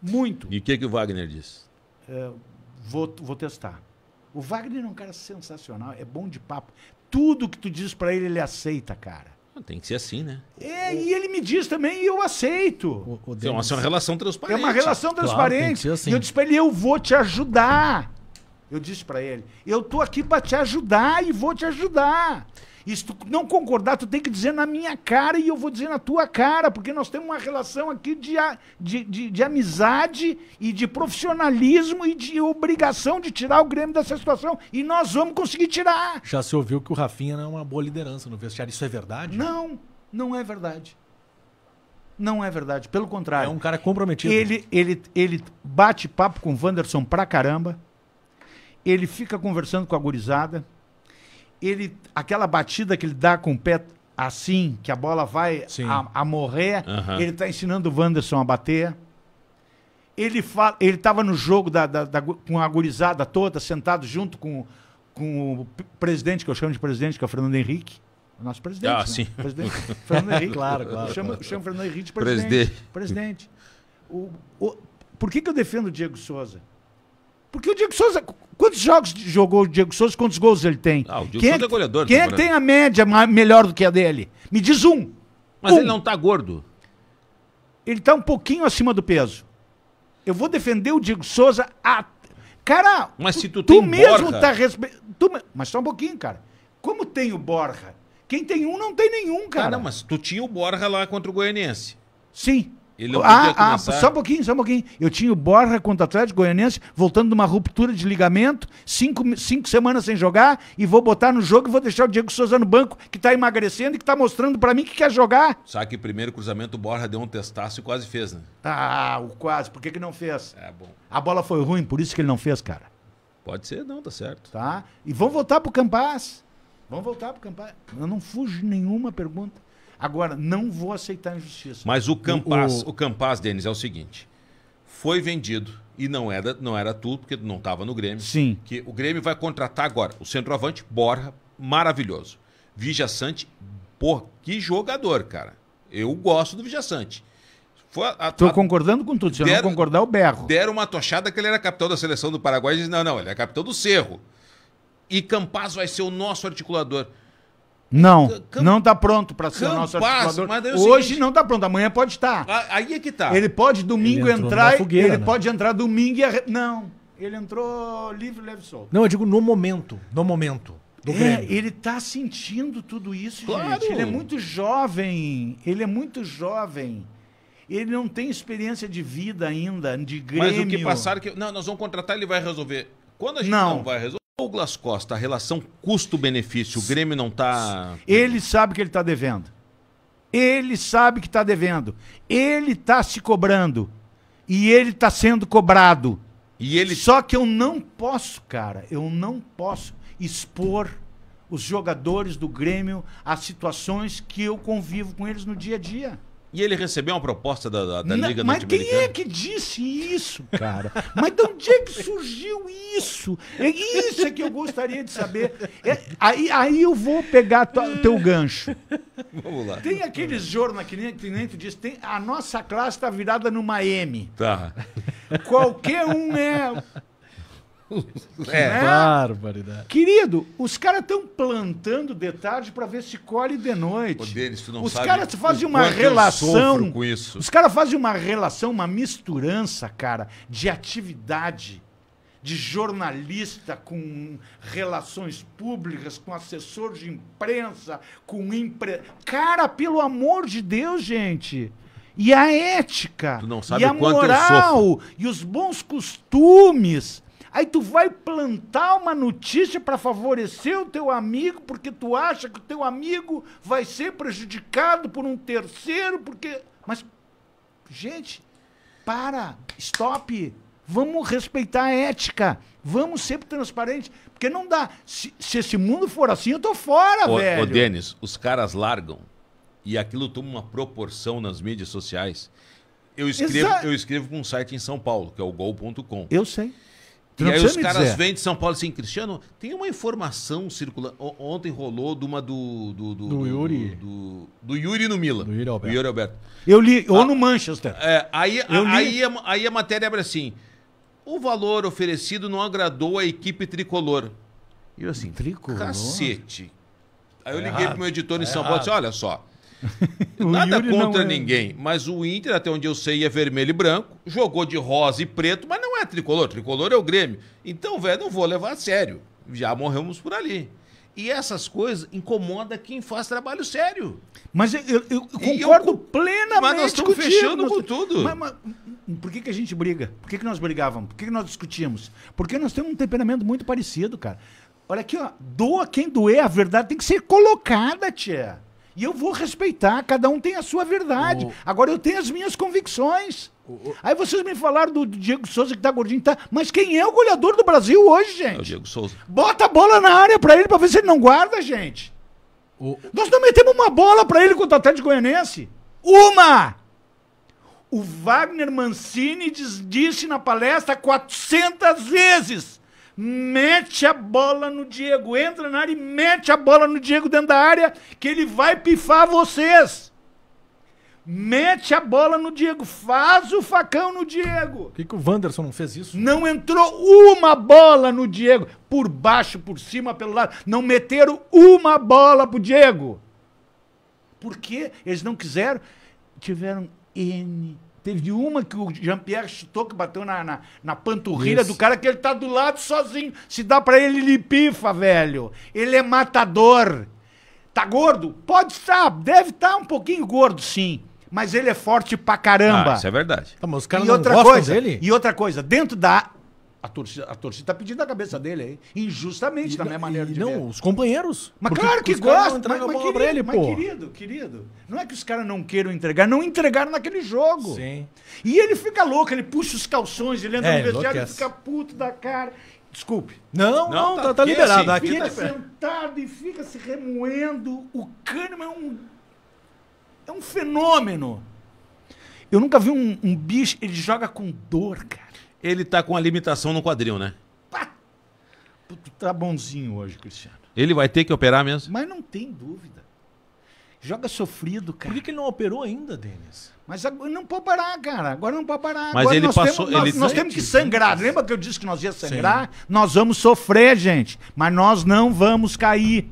Muito. E o que, que o Wagner disse? É, vou, vou testar. O Wagner é um cara sensacional, é bom de papo. Tudo que tu diz para ele, ele aceita, cara. Ah, tem que ser assim, né? É, o... e ele me diz também e eu aceito. O, o é uma, relação transparente. É uma relação transparente. Claro, assim. E eu disse pra ele, eu vou te ajudar. Eu disse para ele, eu tô aqui para te ajudar e vou te ajudar. E se tu não concordar, tu tem que dizer na minha cara e eu vou dizer na tua cara, porque nós temos uma relação aqui de, de, de, de amizade e de profissionalismo e de obrigação de tirar o Grêmio dessa situação. E nós vamos conseguir tirar. Já se ouviu que o Rafinha não é uma boa liderança no vestiário. Isso é verdade? Não, não é verdade. Não é verdade, pelo contrário. É um cara comprometido. Ele, ele, ele bate papo com o Wanderson pra caramba. Ele fica conversando com a gurizada ele, aquela batida que ele dá com o pé assim, que a bola vai a, a, morrer, ele está ensinando o Wanderson a bater. Ele fala, ele estava no jogo da, da, da, com a gurizada toda, sentado junto com, com o presidente, que eu chamo de presidente, que é o Fernando Henrique. É nosso presidente. Ah, né? sim. Presidente. Fernando Henrique. claro, claro. Eu chamo, chamo Fernando Henrique de presidente. Presidente. presidente. O, o, por que, que eu defendo o Diego Souza? Porque o Diego Souza. Quantos jogos jogou o Diego Souza? Quantos gols ele tem? Ah, o Diego quem é Souza é goleador. Quem é que tem a média melhor do que a dele? Me diz um. Mas um. ele não tá gordo. Ele tá um pouquinho acima do peso. Eu vou defender o Diego Souza a... Cara, mas se tu, tu tem mesmo borra... tá respeitando. Mas só um pouquinho, cara. Como tem o Borra? Quem tem um não tem nenhum, ah, cara. Ah, não, mas tu tinha o Borra lá contra o Goianiense. Sim. Ele ah, ah, só um pouquinho, só um pouquinho. Eu tinha o Borra contra o Atlético Goianense, voltando de uma ruptura de ligamento, cinco, cinco semanas sem jogar, e vou botar no jogo e vou deixar o Diego Souza no banco, que tá emagrecendo e que tá mostrando para mim que quer jogar. Sabe que primeiro cruzamento o Borra deu um testaço e quase fez, né? Ah, o quase. Por que, que não fez? É bom. A bola foi ruim, por isso que ele não fez, cara. Pode ser, não, tá certo. Tá. E vão voltar pro Campaz. Vão voltar pro Campaz. Eu não fujo de nenhuma pergunta. Agora, não vou aceitar injustiça. Mas o Campaz, o, o Campaz, Denis, é o seguinte: foi vendido e não era, não era tudo, porque não estava no Grêmio. Sim. Que o Grêmio vai contratar agora o centroavante, Borra, maravilhoso. Vija Sante, por que jogador, cara. Eu gosto do Vija Sante. Estou concordando com tudo, se deram, eu não concordar, o berro. Deram uma tochada que ele era capitão da seleção do Paraguai e disse: não, não, ele é capitão do Cerro. E Campaz vai ser o nosso articulador. Não, não está pronto para ser o nosso articulador. É o Hoje seguinte... não está pronto, amanhã pode estar. Aí é que está. Ele pode domingo ele entrar, fogueira, ele né? pode entrar domingo e... Arre... Não, ele entrou livre, leve e solto. Não, eu digo no momento, no momento. é, ele está sentindo tudo isso, claro. gente. Ele é muito jovem, ele é muito jovem. Ele não tem experiência de vida ainda, de Grêmio. Mas o que passar é que... Não, nós vamos contratar, ele vai resolver. Quando a gente não, não vai resolver... Douglas Costa, a relação custo-benefício, o Grêmio não está. Ele sabe que ele está devendo. Ele sabe que está devendo. Ele está se cobrando. E ele está sendo cobrado. E ele... Só que eu não posso, cara, eu não posso expor os jogadores do Grêmio a situações que eu convivo com eles no dia a dia. E ele recebeu uma proposta da, da, da Liga Mas quem é que disse isso, cara? mas de onde é que surgiu isso? É isso é que eu gostaria de saber. É, aí, aí eu vou pegar to, teu gancho. Vamos lá. Tem aqueles jornais que nem, que nem tu disse, tem, a nossa classe está virada numa M. Tá. Qualquer um é É. Né? Barbaridade. Querido, os caras estão plantando de tarde para ver se colhe de noite. Ô, tu não os caras fazem uma relação. com isso. Os caras fazem uma relação, uma misturança, cara, de atividade de jornalista com relações públicas, com assessor de imprensa, com empre... Cara, pelo amor de Deus, gente. E a ética, e a moral, e os bons costumes. Aí tu vai plantar uma notícia para favorecer o teu amigo, porque tu acha que o teu amigo vai ser prejudicado por um terceiro, porque. Mas, gente, para, stop. Vamos respeitar a ética. Vamos ser transparentes. Porque não dá. Se, se, esse mundo for assim, eu tô fora, velho. Ô, Denis, os caras largam. E aquilo toma uma proporção nas mídias sociais. Eu escrevo, Exa... eu escrevo um site em São Paulo, que é o gol.com. Eu sei. Não e aí os caras vêm de São Paulo assim, Cristiano, tem uma informação circulando. Ontem rolou de uma do. Do, do, do Yuri. Do, do, Yuri no Milan. Do Yuri Alberto. Yuri Alberto. Eu li, ou ah, no Manchester. É, aí, Eu aí, aí, aí a matéria abre assim: o valor oferecido não agradou a equipe tricolor. E eu assim, tricolor? cacete. Aí eu é liguei errado. pro meu editor em é São Paulo e disse: olha só, Nada Yuri contra é... ninguém, mas o Inter, até onde eu sei, é vermelho e branco, jogou de rosa e preto, mas não é tricolor. Tricolor é o Grêmio. Então, velho, não vou levar a sério. Já morremos por ali. E essas coisas incomodam quem faz trabalho sério. Mas eu, eu, eu concordo eu, plenamente Mas nós estamos fechando com tudo. Mas, mas, hum, por que, que a gente briga? Por que, que nós brigávamos? Por que, que nós discutimos? Porque nós temos um temperamento muito parecido, cara. Olha aqui, ó. Doa quem doer, a verdade tem que ser colocada, tia. E eu vou respeitar, cada um tem a sua verdade. Agora eu tenho as minhas convicções. Aí vocês me falaram do Diego Souza que tá gordinho, tá? Mas quem é o goleador do Brasil hoje, gente? É o Diego Souza. Bota a bola na área pra ele pra ver se ele não guarda, gente. Nós não metemos uma bola pra ele contra o Atlético Goianense. Uma! O Wagner Mancini diz, disse na palestra 400 vezes mete a bola no Diego, entra na área e mete a bola no Diego dentro da área, que ele vai pifar vocês. Mete a bola no Diego, faz o facão no Diego. Por que, que o Wanderson não fez isso? Não entrou uma bola no Diego, por baixo, por cima, pelo lado. Não meteram uma bola pro Diego. Por quê? Eles não quiseram. Tiveram N Teve uma que o Jean-Pierre chutou, que bateu na, na, na panturrilha Isso. do cara, que ele tá do lado sozinho. Se dá pra ele, ele pifa, velho. Ele é matador. Tá gordo? Pode estar, tá, deve estar tá um pouquinho gordo, sim. Mas ele é forte pra caramba. Ah, isso é verdade. Tá, mas os caras e não outra coisa, dele? E outra coisa, dentro da a torcida, a torcida tá pedindo a cabeça dele aí. Injustamente, e, da minha maneira de não, ver. Não, os companheiros. Mas claro que gostam. Mas, mas, querido, ele, mas pô. querido, querido, não é que os caras não queiram entregar, não entregaram naquele jogo. Sim. E ele fica louco, ele puxa os calções, ele entra é, no vestiário, ele fica puto da cara. Desculpe. Não, não, não tá, tá, tá liberado. Assim, aqui fica tá assim. sentado e fica se remoendo. O Kahneman é um, é um fenômeno. Eu nunca vi um, um bicho, ele joga com dor, cara. Ele tá com a limitação no quadril, né? Tá bonzinho hoje, Cristiano. Ele vai ter que operar mesmo? Mas não tem dúvida. Joga sofrido, cara. Por que, ele não operou ainda, Denis? Mas agora não pode parar, cara. Agora não pode parar. Mas ele nós passou. Temos, nós, ele nós temos que sangrar. Lembra que eu disse que nós ia sangrar? Sim. Nós vamos sofrer, gente. Mas nós não vamos cair.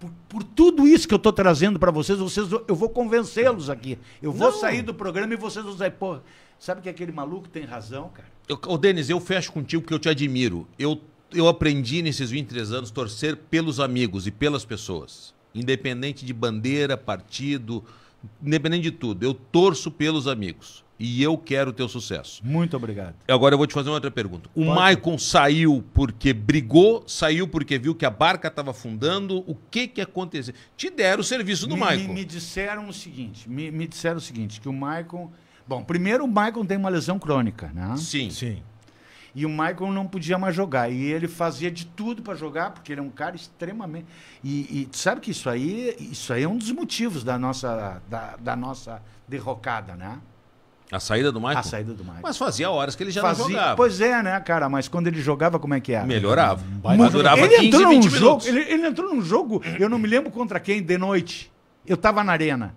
Por, por tudo isso que eu estou trazendo para vocês, vocês, eu vou convencê-los aqui. Eu vou não. sair do programa e vocês vão dizer, pô, sabe que aquele maluco tem razão, cara? ô Denis, eu fecho contigo porque eu te admiro. Eu, eu aprendi nesses 23 anos torcer pelos amigos e pelas pessoas. Independente de bandeira, partido, independente de tudo. Eu torço pelos amigos. E eu quero o teu sucesso. Muito obrigado. Agora eu vou te fazer uma outra pergunta. O Pode. Maicon saiu porque brigou, saiu porque viu que a barca estava afundando. O que que aconteceu? Te deram o serviço do me, Maicon. Me, me disseram o seguinte, me, me disseram o seguinte, que o Maicon... Michael Bom, primeiro o Michael tem uma lesão crônica, né? Sim. Sim. E o Michael não podia mais jogar. E ele fazia de tudo para jogar, porque ele é um cara extremamente. E, e sabe que isso aí, isso aí é um dos motivos da nossa, da, da nossa derrocada, né? A saída do Michael? A saída do Michael. Mas fazia horas que ele já fazia, não jogava. Pois é, né, cara? Mas quando ele jogava, como é que era? Melhorava. Mas durava ele 15, entrou 20 minutos. Jogo, ele, ele entrou num jogo, eu não me lembro contra quem, de noite. Eu tava na arena.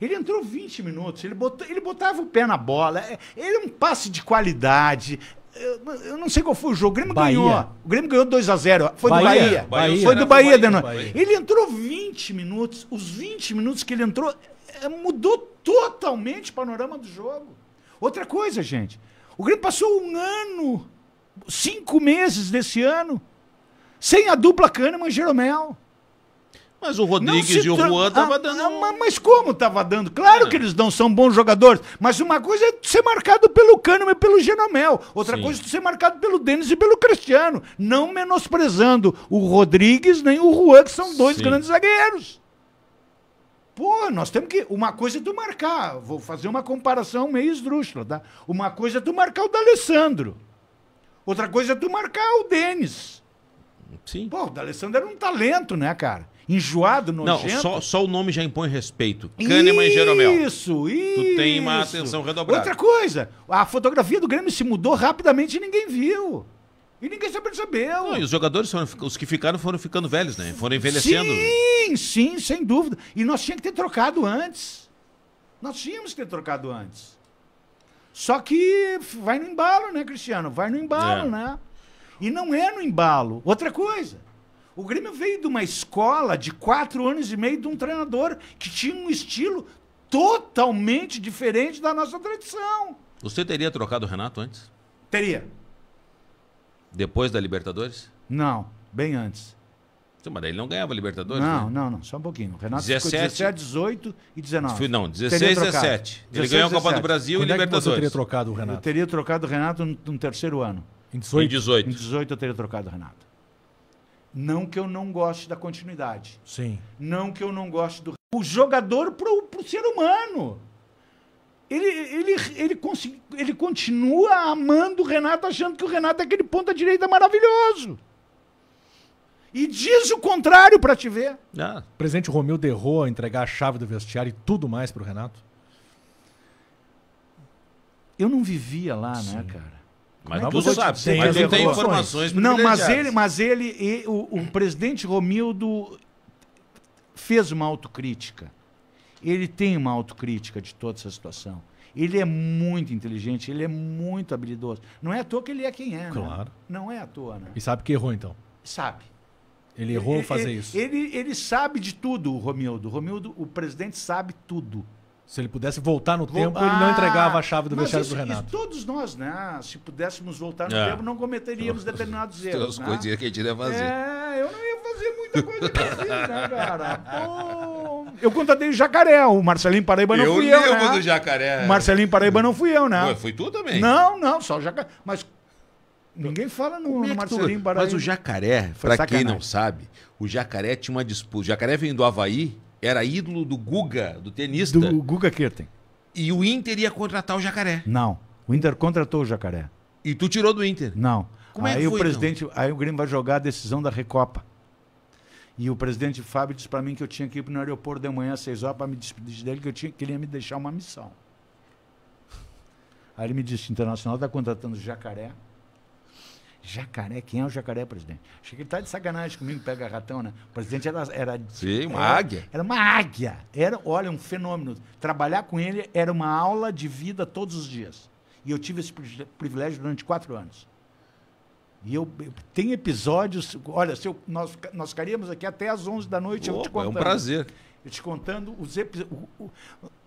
Ele entrou 20 minutos, ele, botou, ele botava o pé na bola. É, ele é um passe de qualidade. Eu, eu não sei qual foi o jogo. O Grêmio Bahia. ganhou. O Grêmio ganhou 2x0. Foi Bahia. do Bahia. Bahia. Foi do Bahia, Bahia, né? Ele entrou 20 minutos. Os 20 minutos que ele entrou é, mudou totalmente o panorama do jogo. Outra coisa, gente. O Grêmio passou um ano, cinco meses desse ano, sem a dupla Kahneman e Jeromel. Mas o Rodrigues e o Juan estavam ah, dando. Ah, mas como estava dando? Claro é. que eles não são bons jogadores. Mas uma coisa é ser marcado pelo Cano e pelo Genomel. Outra Sim. coisa é ser marcado pelo Denis e pelo Cristiano. Não menosprezando o Rodrigues nem o Juan, que são dois Sim. grandes zagueiros. Pô, nós temos que. Uma coisa é tu marcar. Vou fazer uma comparação meio esdrúxula, tá? Uma coisa é tu marcar o D'Alessandro. Outra coisa é tu marcar o Denis. Sim. Pô, o D'Alessandro era um talento, né, cara? enjoado, nojento. Não, só, só o nome já impõe respeito. Kahneman isso, e Jeromel. Isso, isso. Tu tem uma atenção redobrada. Outra coisa, a fotografia do Grêmio se mudou rapidamente e ninguém viu. E ninguém se percebeu. Não, e os jogadores, foram, os que ficaram, foram ficando velhos, né? Foram envelhecendo. Sim, sim, sem dúvida. E nós tínhamos que ter trocado antes. Nós tínhamos que ter trocado antes. Só que vai no embalo, né, Cristiano? Vai no embalo, é. né? E não é no embalo. Outra coisa, o Grêmio veio de uma escola de quatro anos e meio de um treinador que tinha um estilo totalmente diferente da nossa tradição. Você teria trocado o Renato antes? Teria. Depois da Libertadores? Não, bem antes. Mas mas ele não ganhava Libertadores? Não, né? não, não, só um pouquinho. O Renato 17, ficou 17, 18 e 19. não, 16, 17. Ele 16, ganhou a Copa 17. do Brasil Quando e é Libertadores. você teria trocado o Renato? Eu teria trocado o Renato no, no terceiro ano. Em 18? Em 18. Em 18 eu teria trocado o Renato. Não que eu não goste da continuidade. Sim. Não que eu não goste do. O jogador pro, pro ser humano. Ele, ele, ele, consegui, ele continua amando o Renato, achando que o Renato é aquele ponta-direita maravilhoso. E diz o contrário para te ver. Ah, o presidente Romeu derrou a entregar a chave do vestiário e tudo mais pro Renato? Eu não vivia lá, né, Sim. né, cara? Mas é não, você sabe, tem, mas não tem informações Não, mas ele, mas ele e, o, o presidente Romildo fez uma autocrítica. Ele tem uma autocrítica de toda essa situação. Ele é muito inteligente, ele é muito habilidoso. Não é à toa que ele é quem é. Né? Claro. Né? Não é à toa, né? E sabe que errou, então? Sabe. Ele errou ele, fazer ele, isso. Ele, ele sabe de tudo, o Romildo. Romildo, o presidente sabe tudo. Se ele pudesse voltar no tempo, ah, ele não ah, entregava a chave do vestiário isso, do Renato. Isso, todos nós, né? Se pudéssemos voltar no é. tempo, não cometeríamos determinados erros. As né? coisinhas que a gente ia fazer. É, eu não ia fazer muita coisa assim, eu né, cara? eu contatei o Jacaré, o Marcelinho Paraíba não eu fui eu, né? do Jacaré. O Marcelinho Paraíba não fui eu, né? Ué, fui tu também. Não, não, só o Jacaré. Mas Ninguém fala no, é Marcelinho Paraíba. Mas o jacaré, para quem não sabe, o jacaré tinha uma disputa. O jacaré vem do Havaí era ídolo do Guga, do tenista. Do Guga Kirten. E o Inter ia contratar o Jacaré. Não. O Inter contratou o Jacaré. E tu tirou do Inter? Não. Como aí é que foi, o presidente, então? aí o Grêmio vai jogar a decisão da Recopa. E o presidente Fábio disse para mim que eu tinha que ir no aeroporto de manhã às 6 horas para me despedir dele, que eu tinha, que ele ia me deixar uma missão. Aí ele me disse: Internacional está contratando o Jacaré, Jacaré? Quem é o jacaré, presidente? Achei que ele tá de sacanagem comigo, pega ratão, né? O presidente era. era Sim, uma era, águia. Era uma águia. Era, olha, um fenômeno. Trabalhar com ele era uma aula de vida todos os dias. E eu tive esse privilégio durante quatro anos. E eu, eu tem episódios. Olha, se eu, nós, nós ficaríamos aqui até às 11 da noite. eu te contando, é um prazer. Eu te contando os episódios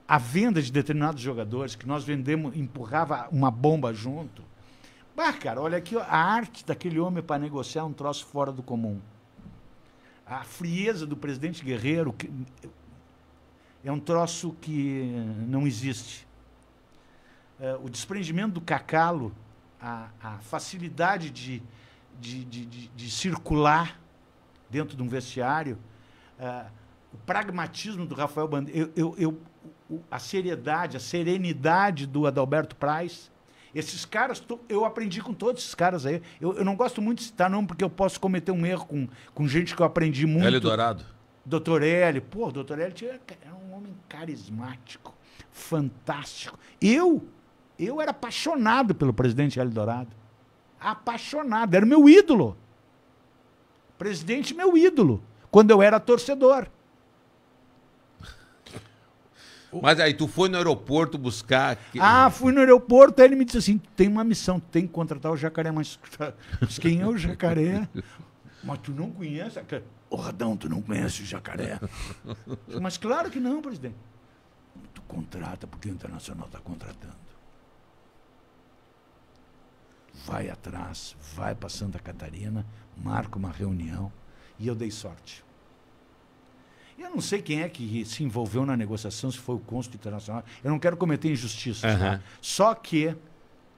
a venda de determinados jogadores que nós vendemos, empurrava uma bomba junto. Bah, cara, olha aqui a arte daquele homem para negociar um troço fora do comum. A frieza do presidente Guerreiro que, é um troço que não existe. É, o desprendimento do cacalo, a, a facilidade de, de, de, de, de circular dentro de um vestiário, é, o pragmatismo do Rafael Bandeira, eu, eu, eu, a seriedade, a serenidade do Adalberto Price. Esses caras, eu aprendi com todos esses caras aí. Eu, eu não gosto muito de citar nome, porque eu posso cometer um erro com, com gente que eu aprendi muito. Hélio Dourado. Doutor Hélio. Pô, doutor Hélio era um homem carismático, fantástico. Eu, eu era apaixonado pelo presidente Hélio Dourado. Apaixonado, era meu ídolo. Presidente, meu ídolo. Quando eu era torcedor. Mas aí, tu foi no aeroporto buscar. Ah, fui no aeroporto, aí ele me disse assim: tem uma missão, tem que contratar o jacaré, mas tá, quem é o jacaré? mas tu não conhece. Ô, oh, Radão, tu não conhece o jacaré. mas claro que não, presidente. Tu contrata, porque o Internacional está contratando. Vai atrás, vai para Santa Catarina, marca uma reunião. E eu dei sorte. Eu não sei quem é que se envolveu na negociação, se foi o cônsul internacional. Eu não quero cometer injustiças. Uhum. Né? Só que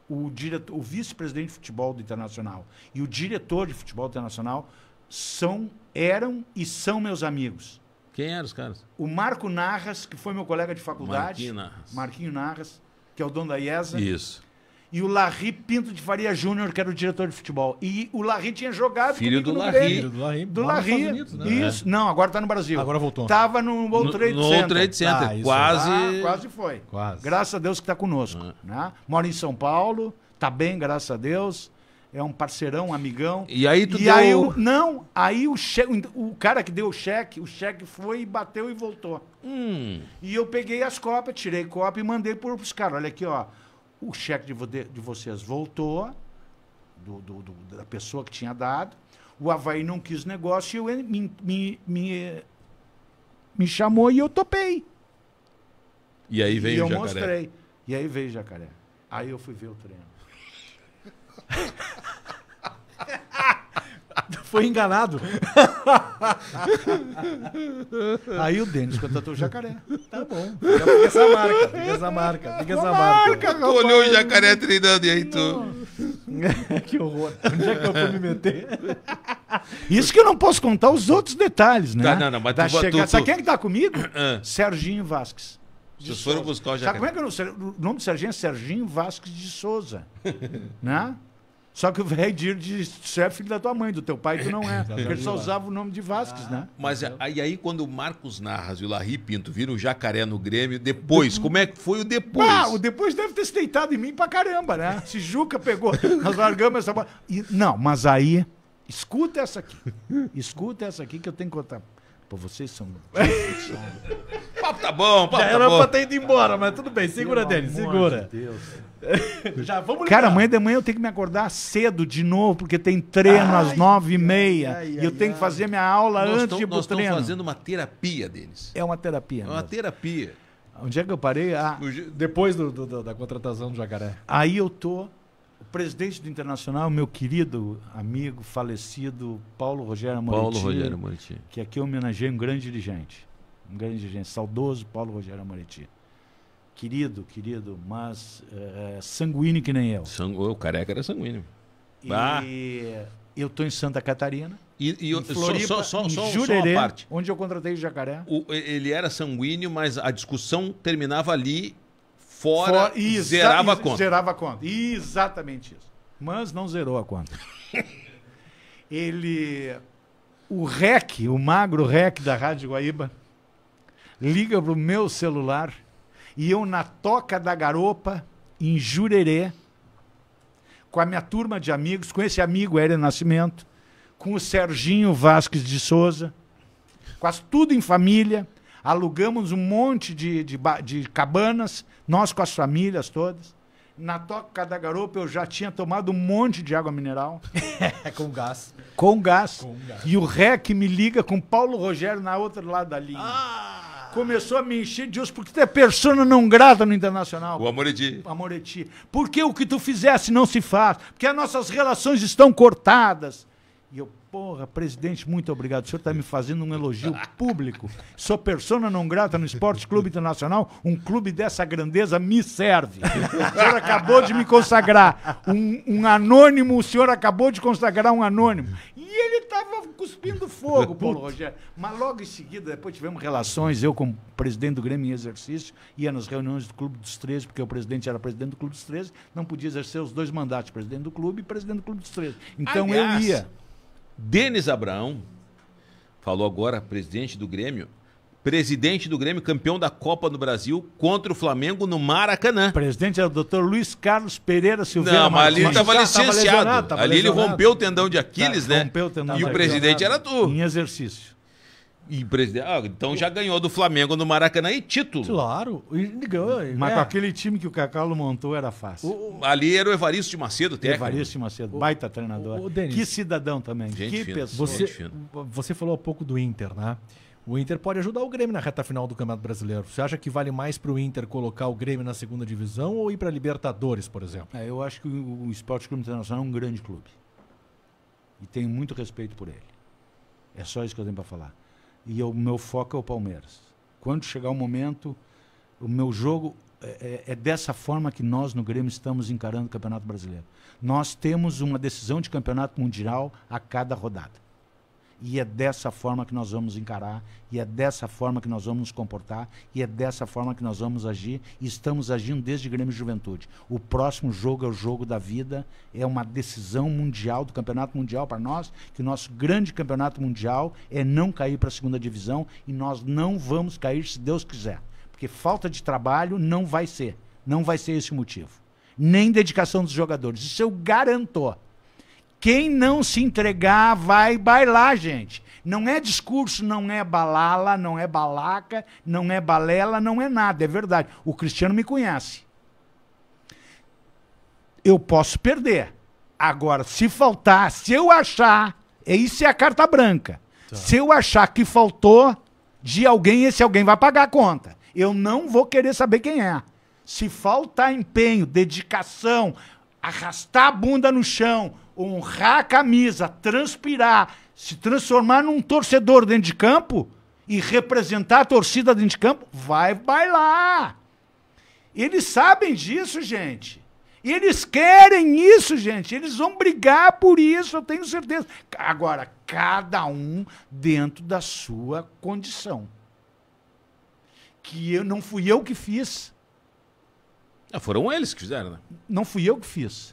o, o vice-presidente de futebol do Internacional e o diretor de futebol do Internacional são, eram e são meus amigos. Quem eram os caras? O Marco Narras, que foi meu colega de faculdade. Marquinho Narras. Marquinho Narras, que é o dono da IESA. Isso e o Larry Pinto de Faria Júnior, que era o diretor de futebol. E o Larry tinha jogado Filho do Larry. Filho do Larry. Do Larry. né? Isso. É. Não, agora está no Brasil. Agora voltou. Tava no World Trade no, no Center. Trade Center. Ah, quase. Ah, quase foi. Quase. Graças a Deus que está conosco. É. Né? Mora em São Paulo, tá bem, graças a Deus. É um parceirão, um amigão. E aí tu e deu... Aí eu, não, aí o, che... o cara que deu o cheque, o cheque foi, bateu e voltou. Hum. E eu peguei as cópias, tirei cópia e mandei para os caras. Olha aqui, ó. O cheque de, de vocês voltou, do, do, do, da pessoa que tinha dado. O Havaí não quis negócio e eu, me, me, me, me chamou e eu topei. E aí veio e eu o jacaré. mostrei. E aí veio o jacaré. Aí eu fui ver o treino. Foi enganado. Aí o Denis contratou o jacaré. Tá bom. Fica essa marca, fica essa marca, fica essa marca. marca. Tu olhou o jacaré treinando e aí tu. que horror. Onde é que eu vou me meter? Isso que eu não posso contar os outros detalhes, né? Tá, não, não, mas tu, Sabe quem é que tá comigo? Uh. Serginho Vasques. Vocês foram buscar o jacaré. Sabe como é que eu... o nome do Serginho é Serginho Vasques de Souza. né? Só que o velho de é filho da tua mãe, do teu pai, tu não é. Ele só usava o nome de Vasques, né? ah, né? Mas é, aí, aí quando o Marcos Narras e o Larry Pinto viram o jacaré no Grêmio, depois, como é que foi o depois? Ah, o depois deve ter se deitado em mim pra caramba, né? Se Juca pegou, nós largamos essa bola. E, não, mas aí, escuta essa aqui. Escuta essa aqui que eu tenho que contar. Pô, vocês são. papo tá bom, papo Já tá era bom. pra ter ido embora, mas tudo bem, segura, Denis, segura. Meu Deus. Já vamos ligar. Cara, amanhã de manhã eu tenho que me acordar cedo de novo, porque tem treino ai, às nove e meia. Ai, e eu tenho que fazer minha aula nós antes tão, de ir pro nós treino. Nós estamos fazendo uma terapia deles. É uma terapia. É uma mesmo. terapia. Onde é que eu parei? Ah, depois do, do, da contratação do Jacaré. Aí eu tô... O presidente do Internacional, meu querido amigo, falecido, Paulo Rogério Moretti. Paulo Rogério Moretti. Que aqui eu homenageei um grande dirigente. Um grande dirigente. Saudoso Paulo Rogério Moretti querido, querido, mas é, sanguíneo que nem eu. Sangu... O careca era sanguíneo. E eu estou em Santa Catarina. E, e em Floripa, só, só, só, em Jurerê, só parte. onde eu contratei o jacaré. O, ele era sanguíneo, mas a discussão terminava ali, fora, For, e zerava a conta. Zerava a conta, exatamente isso. Mas não zerou a conta. ele, o REC, o magro REC da Rádio Guaíba, liga para o meu celular e eu na Toca da Garopa, em Jurerê, com a minha turma de amigos, com esse amigo Hélio Nascimento, com o Serginho Vasques de Souza, quase tudo em família, alugamos um monte de, de, de cabanas, nós com as famílias todas. Na toca da garopa eu já tinha tomado um monte de água mineral. com gás. Com gás. Com gás. E o REC me liga com Paulo Rogério na outra lado da linha. Ah! começou a me encher de osso, porque tu é persona não grata no internacional. O Amoreti. É Amoreti. É porque o que tu fizesse não se faz, porque as nossas relações estão cortadas. E eu Porra, presidente, muito obrigado. O senhor está me fazendo um elogio público. Sou persona não grata no Esporte Clube Internacional. Um clube dessa grandeza me serve. O senhor acabou de me consagrar. Um, um anônimo, o senhor acabou de consagrar um anônimo. E ele estava cuspindo fogo, Paulo Rogério. Mas logo em seguida, depois tivemos relações, eu como presidente do Grêmio em exercício, ia nas reuniões do Clube dos 13, porque o presidente era presidente do Clube dos 13, não podia exercer os dois mandatos, presidente do clube e presidente do Clube dos 13. Então Aliás, eu ia. Denis Abraão falou agora, presidente do Grêmio, presidente do Grêmio, campeão da Copa do Brasil contra o Flamengo no Maracanã. Presidente é o doutor Luiz Carlos Pereira Silveira. Não, mas ali ele estava licenciado. Tava lesionado, tava ali lesionado. ele rompeu o tendão de tá, Aquiles, tá, né? Rompeu o tendão e o presidente era tu. Em exercício. E presidente. Ah, então já ganhou do Flamengo no Maracanã e título. Claro, ganhou. É. Mas é. com aquele time que o Cacalo montou era fácil. O, ali era o Evaristo de Macedo, técnico. Evaristo de Macedo, o, baita treinador. O, Denis, que cidadão também. que fina, pessoa. Você, você falou há pouco do Inter, né? O Inter pode ajudar o Grêmio na reta final do Campeonato Brasileiro. Você acha que vale mais para o Inter colocar o Grêmio na segunda divisão ou ir para Libertadores, por exemplo? É, eu acho que o Esporte Clube Internacional é um grande clube. E tenho muito respeito por ele. É só isso que eu tenho para falar e o meu foco é o Palmeiras. Quando chegar o momento, o meu jogo é, é, é, dessa forma que nós no Grêmio estamos encarando o Campeonato Brasileiro. Nós temos uma decisão de campeonato mundial a cada rodada. E é dessa forma que nós vamos encarar, e é dessa forma que nós vamos nos comportar, e é dessa forma que nós vamos agir. E estamos agindo desde Grêmio Juventude. O próximo jogo é o jogo da vida, é uma decisão mundial do Campeonato Mundial para nós, que o nosso grande campeonato mundial é não cair para a segunda divisão, e nós não vamos cair se Deus quiser. Porque falta de trabalho não vai ser. Não vai ser esse o motivo. Nem dedicação dos jogadores. Isso eu garanto. Quem não se entregar vai bailar, gente. Não é discurso, não é balala, não é balaca, não é balela, não é nada, é verdade. O Cristiano me conhece. Eu posso perder. Agora, se faltar, se eu achar, é isso é a carta branca. Tá. Se eu achar que faltou de alguém, esse alguém vai pagar a conta. Eu não vou querer saber quem é. Se faltar empenho, dedicação, arrastar a bunda no chão, honrar a camisa, transpirar, se transformar num torcedor dentro de campo e representar a torcida dentro de campo, vai bailar. Eles sabem disso, gente. Eles querem isso, gente. Eles vão brigar por isso, eu tenho certeza. Agora, cada um dentro da sua condição. Que eu, não fui eu que fiz. Ah, foram eles que fizeram, né? Não fui eu que fiz.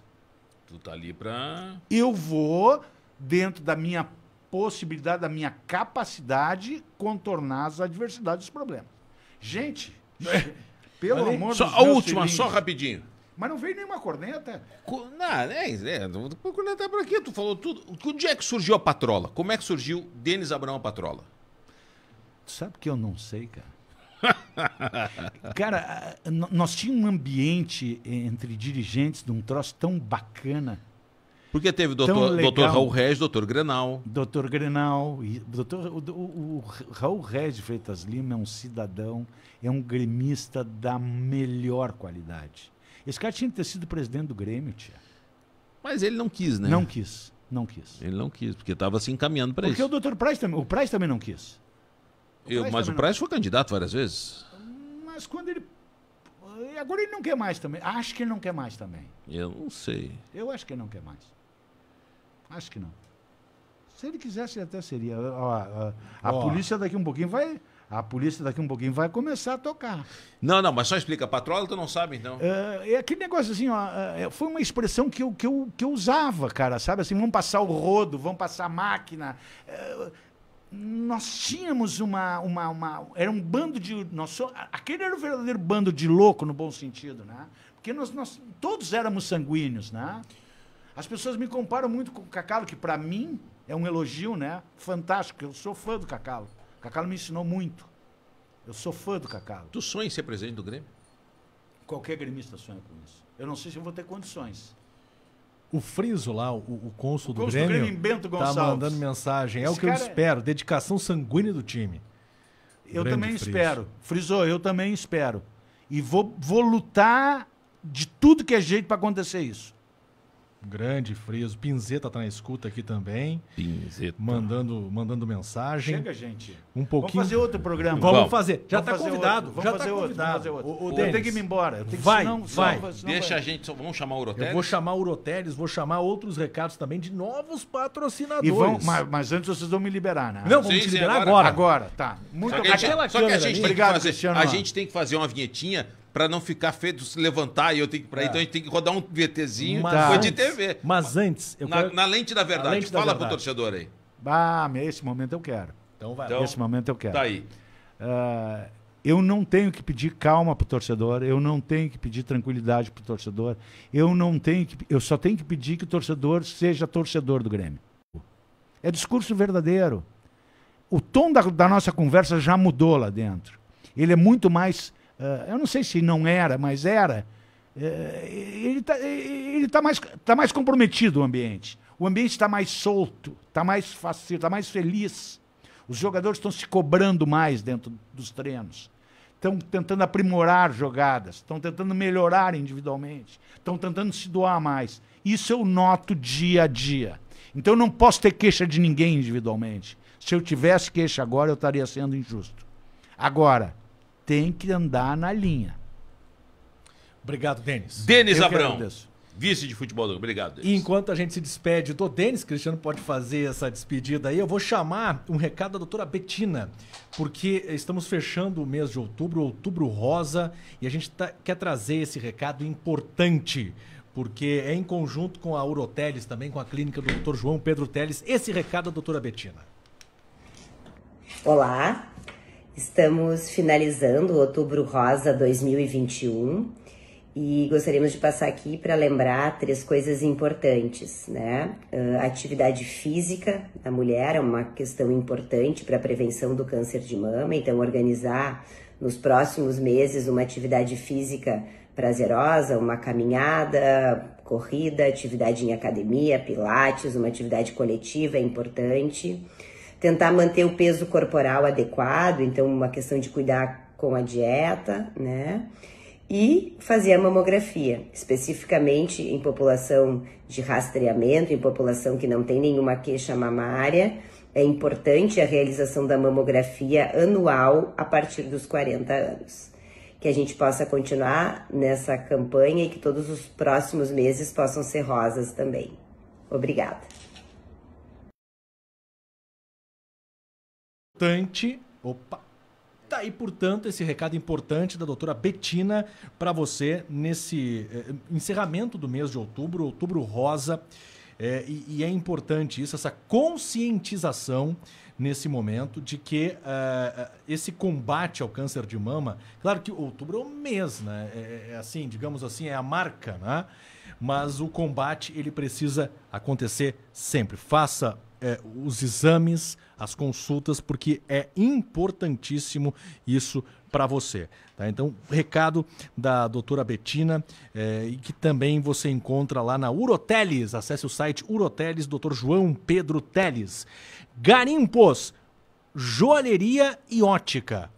Tu tá ali pra. Eu vou, dentro da minha possibilidade, da minha capacidade, contornar as adversidades dos problemas. Gente, pelo amor de Deus. A última, cilindros. só rapidinho. Mas não veio nenhuma corneta. Co não, é, é, corneta por aqui, tu falou tudo. Onde é que surgiu a patrola? Como é que surgiu Denis Abraão a patrola? Tu sabe que eu não sei, cara. Cara, nós tínhamos um ambiente entre dirigentes de um troço tão bacana. Porque teve doutor, doutor Raul Regis, doutor Grenal. Doutor Grenal. E doutor, o, o, o Raul Regis Freitas Lima é um cidadão, é um gremista da melhor qualidade. Esse cara tinha que ter sido presidente do Grêmio, tia. Mas ele não quis, né? Não quis, não quis. Ele não quis, porque estava se assim, encaminhando para isso. Porque o doutor Price também, o Price também não quis. Eu, mas o Praz foi candidato várias vezes. Mas quando ele. Agora ele não quer mais também. Acho que ele não quer mais também. Eu não sei. Eu acho que ele não quer mais. Acho que não. Se ele quisesse, até seria. Ó, a, a polícia daqui um pouquinho vai. A polícia daqui um pouquinho vai começar a tocar. Não, não, mas só explica. Patrola, tu não sabe, então. É, é aquele negócio assim, ó. É, foi uma expressão que eu, que, eu, que eu usava, cara, sabe? Assim, vamos passar o rodo, vamos passar a máquina. É, nós tínhamos uma, uma, uma, Era um bando de. Nós, aquele era o um verdadeiro bando de louco, no bom sentido, né? Porque nós, nós todos éramos sanguíneos, né? As pessoas me comparam muito com o Cacalo, que para mim é um elogio, né? Fantástico. Eu sou fã do Cacalo. O Cacalo me ensinou muito. Eu sou fã do Cacalo. Tu sonha em ser presidente do Grêmio? Qualquer gremista sonha com isso. Eu não sei se eu vou ter condições. O Friso lá, o, o cônsul do, do Grêmio, do Grêmio tá mandando mensagem. É Esse o que eu é espero, é... dedicação sanguínea do time. Eu Grande também Friso. espero. Friso, eu também espero. E vou, vou lutar de tudo que é jeito para acontecer isso. Grande Friso. Pinzeta está na escuta aqui também. Pinzeta. Mandando, mandando mensagem. Chega, gente. Um pouquinho. Vamos fazer outro programa. Vamos, vamos fazer. Já está convidado. Outro. Vamos já tá fazer tá convidado. Outro. Vamos fazer outro. O, tem que ir embora. Eu tenho vai, que, senão, vai. Senão, senão Deixa vai. a gente. Vamos chamar o Uroteles? Eu vou chamar o Uroteles, vou chamar outros recados também de novos patrocinadores. E vão, mas, mas antes vocês vão me liberar, né? Não, vamos sim, liberar sim, agora. agora. Agora, tá. Muito obrigado. Só que obrigado, Cristiano. A gente tem que fazer uma vinhetinha para não ficar feito se levantar e eu tenho que para é. Tá. então a gente tem que rodar um VTzinho mas, foi de TV. Mas antes, na, quero... na, lente da verdade, lente fala da verdade. pro torcedor aí. Ah, nesse momento eu quero. Então vai. Então, nesse momento eu quero. Tá aí. Uh, eu não tenho que pedir calma pro torcedor, eu não tenho que pedir tranquilidade pro torcedor, eu não tenho que, eu só tenho que pedir que o torcedor seja torcedor do Grêmio. É discurso verdadeiro. O tom da, da nossa conversa já mudou lá dentro. Ele é muito mais eh, eu não sei se não era, mas era, eh, ele está eh, ele tá mais, tá mais comprometido o ambiente. O ambiente está mais solto, está mais fácil, está mais feliz. Os jogadores estão se cobrando mais dentro dos treinos. Estão tentando aprimorar jogadas, estão tentando melhorar individualmente, estão tentando se doar mais. Isso eu noto dia a dia. Então eu não posso ter queixa de ninguém individualmente. Se eu tivesse queixa agora, eu estaria sendo injusto. Agora, tem que andar na linha. Obrigado, Denis. Denis Eu Abrão. Vice de futebol, obrigado. Denis. enquanto a gente se despede do Denis, Cristiano pode fazer essa despedida aí. Eu vou chamar um recado da doutora Betina, porque estamos fechando o mês de outubro, outubro rosa, e a gente tá, quer trazer esse recado importante porque é em conjunto com a Uroteles, também com a clínica do Dr. João Pedro Teles, esse recado da doutora Betina. Olá, Estamos finalizando o Outubro Rosa 2021 e gostaríamos de passar aqui para lembrar três coisas importantes, né? Ah, atividade física da mulher é uma questão importante para a prevenção do câncer de mama, então organizar nos próximos meses uma atividade física prazerosa, uma caminhada, corrida, atividade em academia, pilates, uma atividade coletiva é importante tentar manter o peso corporal adequado, então uma questão de cuidar com a dieta, né? E fazer a mamografia, especificamente em população de rastreamento, em população que não tem nenhuma queixa mamária, é importante a realização da mamografia anual a partir dos 40 anos. Que a gente possa continuar nessa campanha e que todos os próximos meses possam ser rosas também. Obrigada. importante. Opa! Tá aí, portanto, esse recado importante da doutora Betina para você nesse eh, encerramento do mês de outubro, outubro rosa. Eh, e, e, é importante isso, essa conscientização nesse momento de que eh, esse combate ao câncer de mama, claro que outubro é o mês, né? É, é assim, digamos assim, é a marca, né? Mas o combate ele precisa acontecer sempre. Faça é, os exames, as consultas, porque é importantíssimo isso para você. Tá? Então, recado da doutora Betina, é, e que também você encontra lá na Uroteles. Acesse o site Uroteles, doutor João Pedro Teles. Garimpos, joalheria e ótica.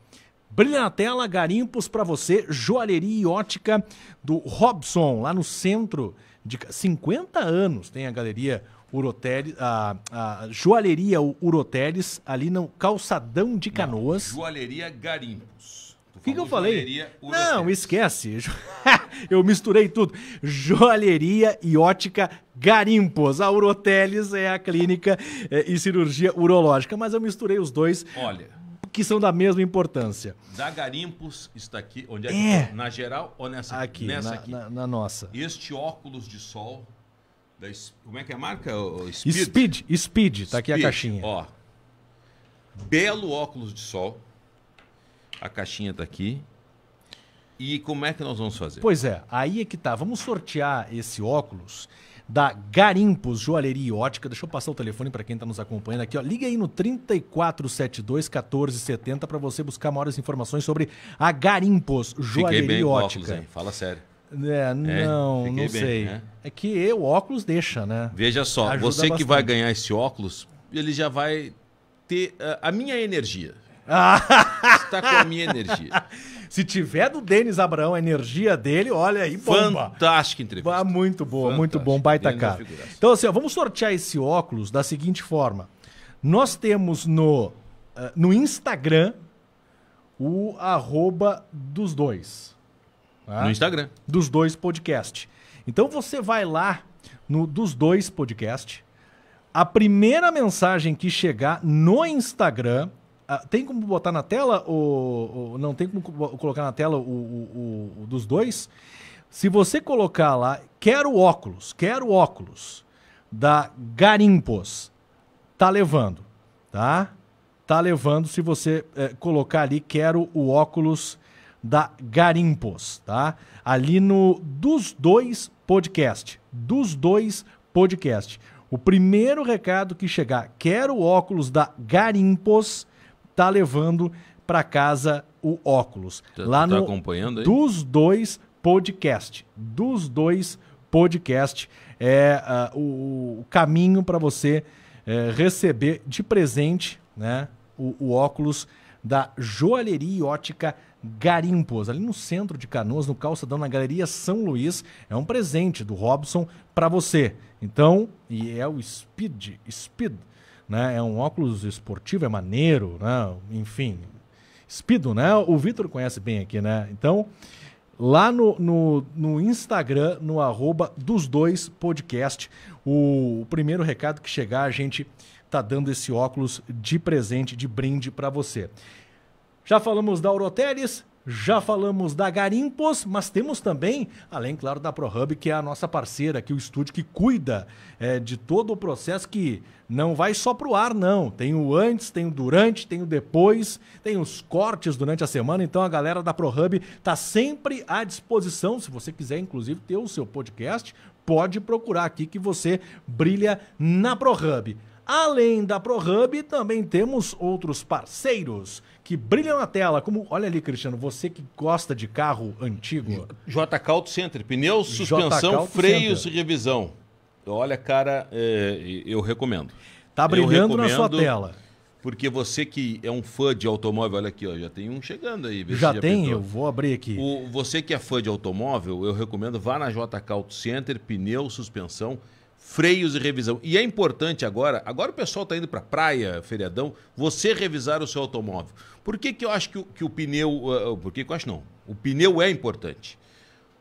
Brilha na tela, garimpos para você, joalheria e ótica do Robson, lá no centro de 50 anos tem a galeria Uroteles, a, a Joalheria Uroteles, ali no Calçadão de Canoas. Não, joalheria Garimpos. O que, que eu falei? Não, esquece. eu misturei tudo. Joalheria e ótica Garimpos. A Uroteles é a clínica é, e cirurgia urológica, mas eu misturei os dois. Olha que são da mesma importância. Da Garimpos está aqui, onde é, é. Que, tá? na geral ou nessa aqui? Nessa na, aqui. Na, na, nossa. Este óculos de sol da, como é que é a marca? Speed? Speed, Speed, tá Speed. aqui a caixinha. Ó, belo óculos de sol. A caixinha tá aqui. E como é que nós vamos fazer? Pois é, aí é que tá. Vamos sortear esse óculos da Garimpos Joalheria e Ótica. Deixa eu passar o telefone para quem está nos acompanhando aqui. Ó. Liga aí no 3472 1470 para você buscar maiores informações sobre a Garimpos Joalheria e Ótica. Óculos, hein? Fala sério. É, é, não, é, não bem, sei. Né? É que o óculos deixa, né? Veja só, Ajuda você bastante. que vai ganhar esse óculos, ele já vai ter uh, a minha energia. Está com a minha energia. Se tiver do Denis Abraão a energia dele, olha aí, bomba. Fantástica entrevista. Muito boa, Fantástico. muito bom, baita Denis cara. Então, assim, ó, vamos sortear esse óculos da seguinte forma. Nós temos no, uh, no Instagram o arroba dos dois. Tá? No Instagram. Dos dois podcast. Então você vai lá no dos dois podcast. A primeira mensagem que chegar no Instagram. Ah, tem como botar na tela? Ou, não tem como colocar na tela o, o, o, dos dois? Se você colocar lá, quero óculos, quero óculos da Garimpos, tá levando, tá? Tá levando se você é, colocar ali, quero o óculos da Garimpos, tá? Ali no Dos Dois Podcast. Dos Dois Podcast. O primeiro recado que chegar, quero óculos da Garimpos, tá levando para casa o óculos. Tá, Lá tá no acompanhando aí? Dos Dois Podcast. Dos Dois Podcast é uh, o, o, caminho para você eh, receber de presente né, o, o óculos da Joalheria Ótica Garimpos Garimpos, ali no centro de Canoas, no calçadão, na Galeria São Luís. É um presente do Robson para você. Então, e é o Speed, Speed, né? É um óculos esportivo, é maneiro, né? Enfim, Speedo, né? O Vitor conhece bem aqui, né? Então, lá no, no, no, Instagram, no arroba dos dois podcast. O, o, primeiro recado que chegar, a gente tá dando esse óculos de presente, de brinde para você. Já falamos da Oroteles, já falamos da Garimpos, mas temos também, além, claro, da ProHub, que é a nossa parceira aqui, o estúdio que cuida é, de todo o processo que não vai só para o ar, não. Tem o antes, tem o durante, tem o depois, tem os cortes durante a semana. Então a galera da ProHub está sempre à disposição. Se você quiser, inclusive, ter o seu podcast, pode procurar aqui que você brilha na ProHub. Além da ProHub, também temos outros parceiros que brilham na tela. Como, olha ali, Cristiano, você que gosta de carro antigo. JK Auto Center, pneus, suspensão, freios Center. e revisão. Olha, cara, é, eu recomendo. Tá brilhando recomendo na sua tela. Porque você que é um fã de automóvel, olha aqui, ó, já tem um chegando aí. Já, já tem, eu vou abrir aqui. O, você que é fã de automóvel, eu recomendo vá na JK Auto Center, pneu, suspensão, freios e revisão. E é importante agora, agora o pessoal está indo para praia, feriadão, você revisar o seu automóvel. Por que, que eu acho que o, que o pneu. por que, que eu acho não? O pneu é importante.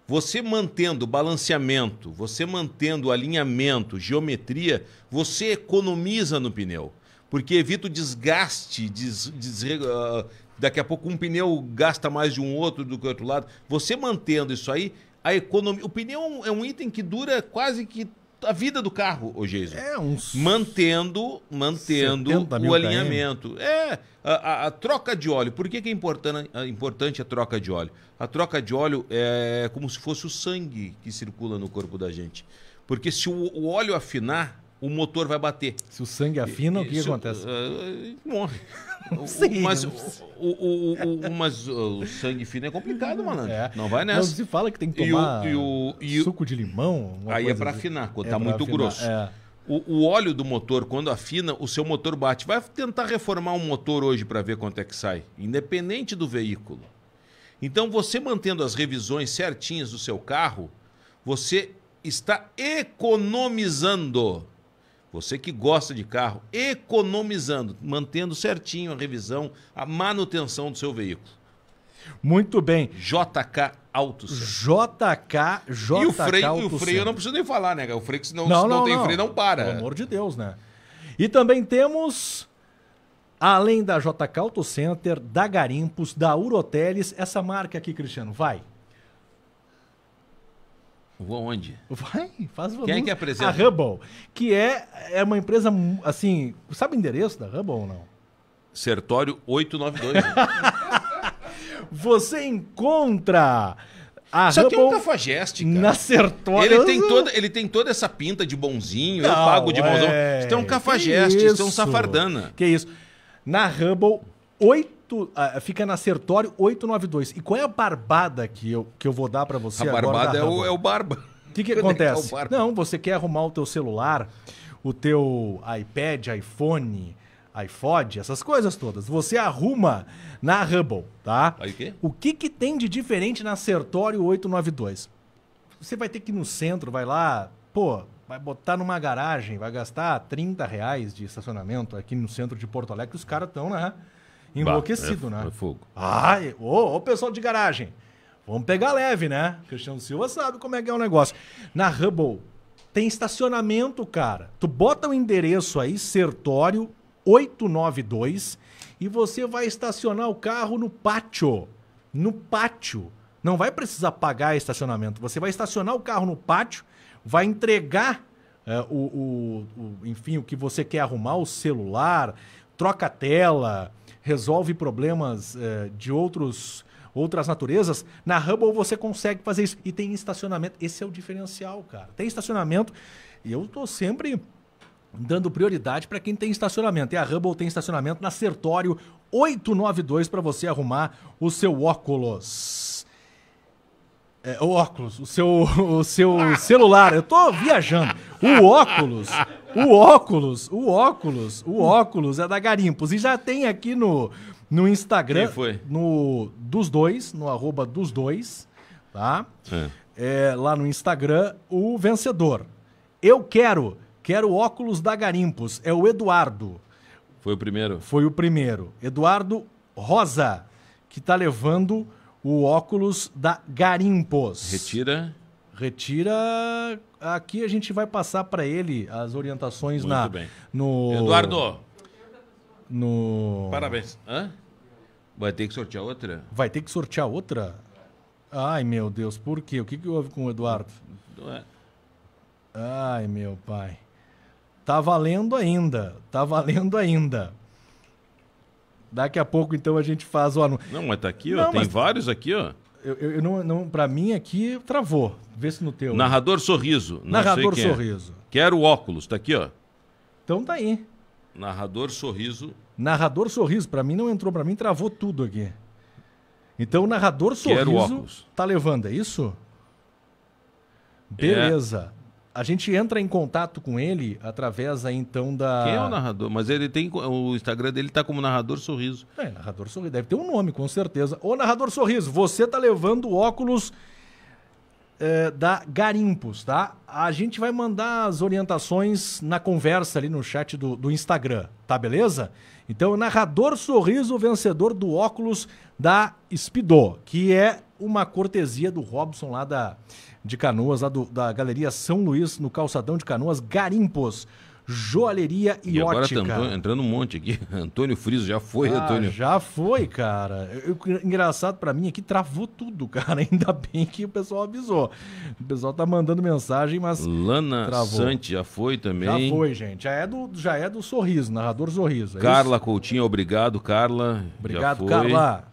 Você mantendo balanceamento, você mantendo alinhamento, geometria, você economiza no pneu. Porque evita o desgaste, des, des, uh, daqui a pouco um pneu gasta mais de um outro do que o outro lado. Você mantendo isso aí, a economia. O pneu é um é item que dura quase que a vida do carro, ô Geiso. É, uns. Mantendo, mantendo o alinhamento. KM. É, a, a, a, troca de óleo. Por que, que é importante a, importante a troca de óleo? A troca de óleo é como se fosse o sangue que circula no corpo da gente. Porque se o, o óleo afinar, o motor vai bater. Se o sangue afina, e, o que acontece? Uh, morre. Sim, mas, o, o, o, o, mas ah, o sangue fino é complicado, malandro. É. Não vai nessa. Não se fala que tem que tomar e o, e e suco de limão. Aí é para assim. afinar, quando é tá muito afinar. grosso. É. O, óleo do motor, quando afina, o seu motor bate. Vai tentar reformar um motor hoje para ver quanto é que sai, independente do veículo. Então, você mantendo as revisões certinhas do seu carro, você está economizando você que gosta de carro, economizando, mantendo certinho a revisão, a manutenção do seu veículo. Muito bem. JK Auto JK, JK e o freio, Auto e o freio eu não preciso nem falar, né? O freio, senão, não, se não, não tem não. freio, não para. Pelo amor de Deus, né? E também temos, além da JK Auto Center, da Garimpos, da Uroteles, essa marca aqui, Cristiano, vai. Vou onde? Vai, faz o Quem é que apresenta? A Hubble, que é, é uma empresa, assim, sabe o endereço da Hubble ou não? Sertório 892. Você encontra a Só Hubble tem um cafajeste, cara. Na Sertório. Ele tem, toda, ele tem toda essa pinta de bonzinho, não, eu pago de bonzão. É... Isso é um cafajeste, isso é um safardana. Que isso. Na Hubble 892. 8, uh, ah, fica na Sertório 892. E qual é a barbada que eu, que eu vou dar para você agora? A barbada é o, é o barba. O que, que é acontece? É Não, você quer arrumar o teu celular, o teu iPad, iPhone, iPod, essas coisas todas. Você arruma na Hubble, tá? Aí o quê? O que, que tem de diferente na Sertório 892? Você vai ter que ir no centro, vai lá, pô, vai botar numa garagem, vai gastar 30 reais de estacionamento aqui no centro de Porto Alegre, os caras estão, né? enlouquecido, bah, é, né? É fogo. Ah, ô, ô pessoal de garagem, vamos pegar leve, né? Cristiano Silva sabe como é que é o negócio. Na Hubble tem estacionamento, cara. Tu bota o endereço aí, Sertório 892, e você vai estacionar o carro no pátio. No pátio. Não vai precisar pagar estacionamento. Você vai estacionar o carro no pátio, vai entregar é, o, o, o, enfim, o que você quer arrumar, o celular, troca a tela, resolve problemas é, de outros outras naturezas, na Hubble você consegue fazer isso. E tem estacionamento. Esse é o diferencial, cara. Tem estacionamento. E eu estou sempre dando prioridade para quem tem estacionamento. E a Hubble tem estacionamento na Sertório 892 para você arrumar o seu óculos. É, o óculos, o seu, o seu ah! celular. Eu tô viajando. O óculos O óculos, o óculos, o óculos é da Garimpos. E já tem aqui no, no Instagram. Quem foi? No, dos dois, no arroba dos dois, tá? É. É, lá no Instagram, o vencedor. Eu quero, quero óculos da Garimpos. É o Eduardo. Foi o primeiro? Foi o primeiro. Eduardo Rosa, que tá levando o óculos da Garimpos. Retira. Retira. Aqui a gente vai passar para ele as orientações Muito na. Bem. No... Eduardo. No. Parabéns. Hã? Vai ter que sortear outra? Vai ter que sortear outra? Ai, meu Deus, por quê? O que, que houve com o Eduardo? É. Ai, meu pai. Tá valendo ainda. Tá valendo ainda. Daqui a pouco, então, a gente faz o anúncio. Não, mas tá aqui, Não, ó. Mas... Tem vários aqui, ó. Eu, eu não, não para mim aqui travou. Vê se no teu. Narrador Sorriso. Narrador é. Sorriso. É. Quero óculos, tá aqui, ó. Então tá aí. Narrador Sorriso. Narrador Sorriso, para mim não entrou, para mim travou tudo aqui. Então o narrador Quero óculos. tá levando, é isso? Beleza. É a gente entra em contato com ele através aí, então da. Quem é o narrador? Mas ele tem. O Instagram dele tá como Narrador Sorriso. É, Narrador Sorriso. Deve ter um nome, com certeza. Ô, Narrador Sorriso, você tá levando óculos eh, da Garimpos, tá? A gente vai mandar as orientações na conversa ali no chat do, do Instagram, tá beleza? Então, narrador sorriso vencedor do óculos da Speedo, que é uma cortesia do Robson lá da, de Canoas, lá do, da Galeria São Luís, no calçadão de Canoas, Garimpos joalheria e, e ótica. Agora tá entrando um monte aqui. Antônio Friso, já foi, ah, Antônio? Já foi, cara. Eu, engraçado para mim aqui, travou tudo, cara. Ainda bem que o pessoal avisou. O pessoal tá mandando mensagem, mas. Lana travou. Sante já foi também. Já foi, gente. Já é do, já é do sorriso, narrador sorriso. É Carla isso? Coutinho, obrigado, Carla. Obrigado, Carla.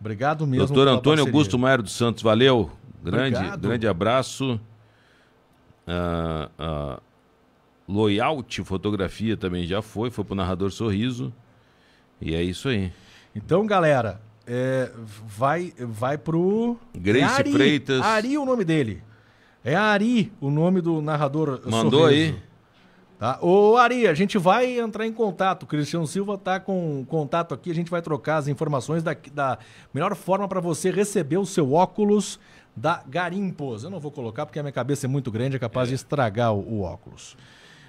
Obrigado mesmo. Doutor Antônio parceria. Augusto Maia dos Santos, valeu. Grande, grande abraço. Ah, ah, Loyalty Fotografia também já foi, foi pro Narrador Sorriso. E é isso aí. Então, galera, é, vai, vai pro. Grace é Ari, Freitas. Ari o nome dele. É Ari o nome do narrador. Mandou sorriso. aí. Tá? Ô, Ari, a gente vai entrar em contato. O Cristiano Silva está com contato aqui. A gente vai trocar as informações da, da melhor forma para você receber o seu óculos da Garimpos. Eu não vou colocar porque a minha cabeça é muito grande, é capaz é. de estragar o, o óculos.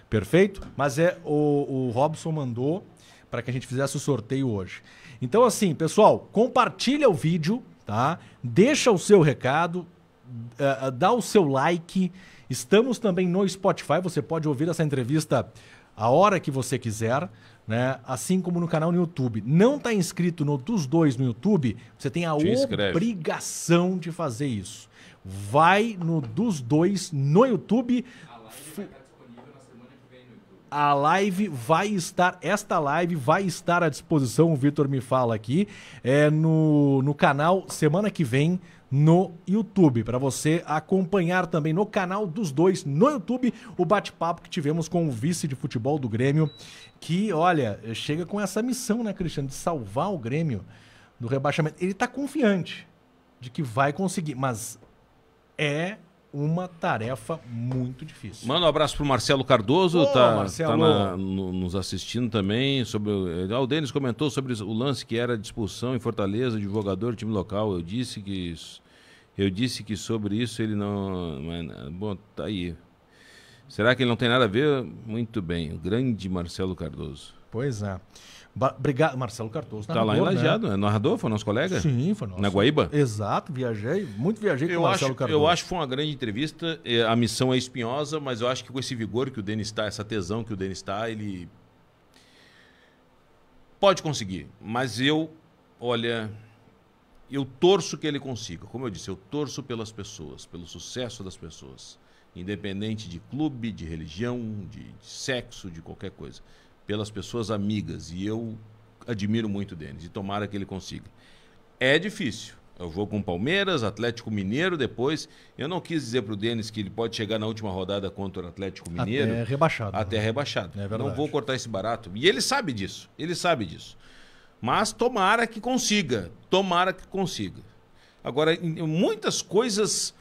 Perfeito? Mas é o, o Robson mandou para que a gente fizesse o sorteio hoje. Então, assim, pessoal, compartilha o vídeo, tá? Deixa o seu recado, uh, dá o seu like. Estamos também no Spotify, você pode ouvir essa entrevista a hora que você quiser, né? Assim como no canal no YouTube. Não está inscrito no dos dois no YouTube, você tem a Te obrigação de fazer isso. Vai no dos dois no YouTube, a live vai estar, esta live vai estar à disposição, o Vitor me fala aqui, é, no, no canal semana que vem no YouTube, para você acompanhar também no canal dos dois no YouTube o bate-papo que tivemos com o vice de futebol do Grêmio, que, olha, chega com essa missão, né, Cristiano, de salvar o Grêmio do rebaixamento. Ele tá confiante de que vai conseguir, mas é uma tarefa muito difícil. Manda um abraço pro Marcelo Cardoso, Ô, tá, Marcelo. tá na, no, nos assistindo também. Sobre, ah, o Denis comentou sobre o lance que era de expulsão em Fortaleza, de jogador, time local. Eu disse que eu disse que sobre isso ele não. Mas, é, bom, tá aí. Será que ele não tem nada a ver? Muito bem. O grande Marcelo Cardoso. Pois é. Obrigado, Marcelo Cartoso. Está lá em Lajeado, né? É narrador, foi nosso colega? Sim, foi nosso. Na Guaíba? Exato, viajei, muito viajei com o Marcelo Cartoso. Eu acho que foi uma grande entrevista, a missão é espinhosa, mas eu acho que com esse vigor que o Denis está, essa tesão que o Denis está, ele pode conseguir, mas eu, olha, eu torço que ele consiga. Como eu disse, eu torço pelas pessoas, pelo sucesso das pessoas, independente de clube, de religião, de, de sexo, de qualquer coisa pelas pessoas amigas. E eu admiro muito o Denis e tomara que ele consiga. É difícil. Eu vou com Palmeiras, Atlético Mineiro depois. Eu não quis dizer para o Denis que ele pode chegar na última rodada contra o Atlético Mineiro. Né? Até rebaixado. Até né? rebaixado. É não vou cortar esse barato. E ele sabe disso. Ele sabe disso. Mas tomara que consiga. Tomara que consiga. Agora, muitas coisas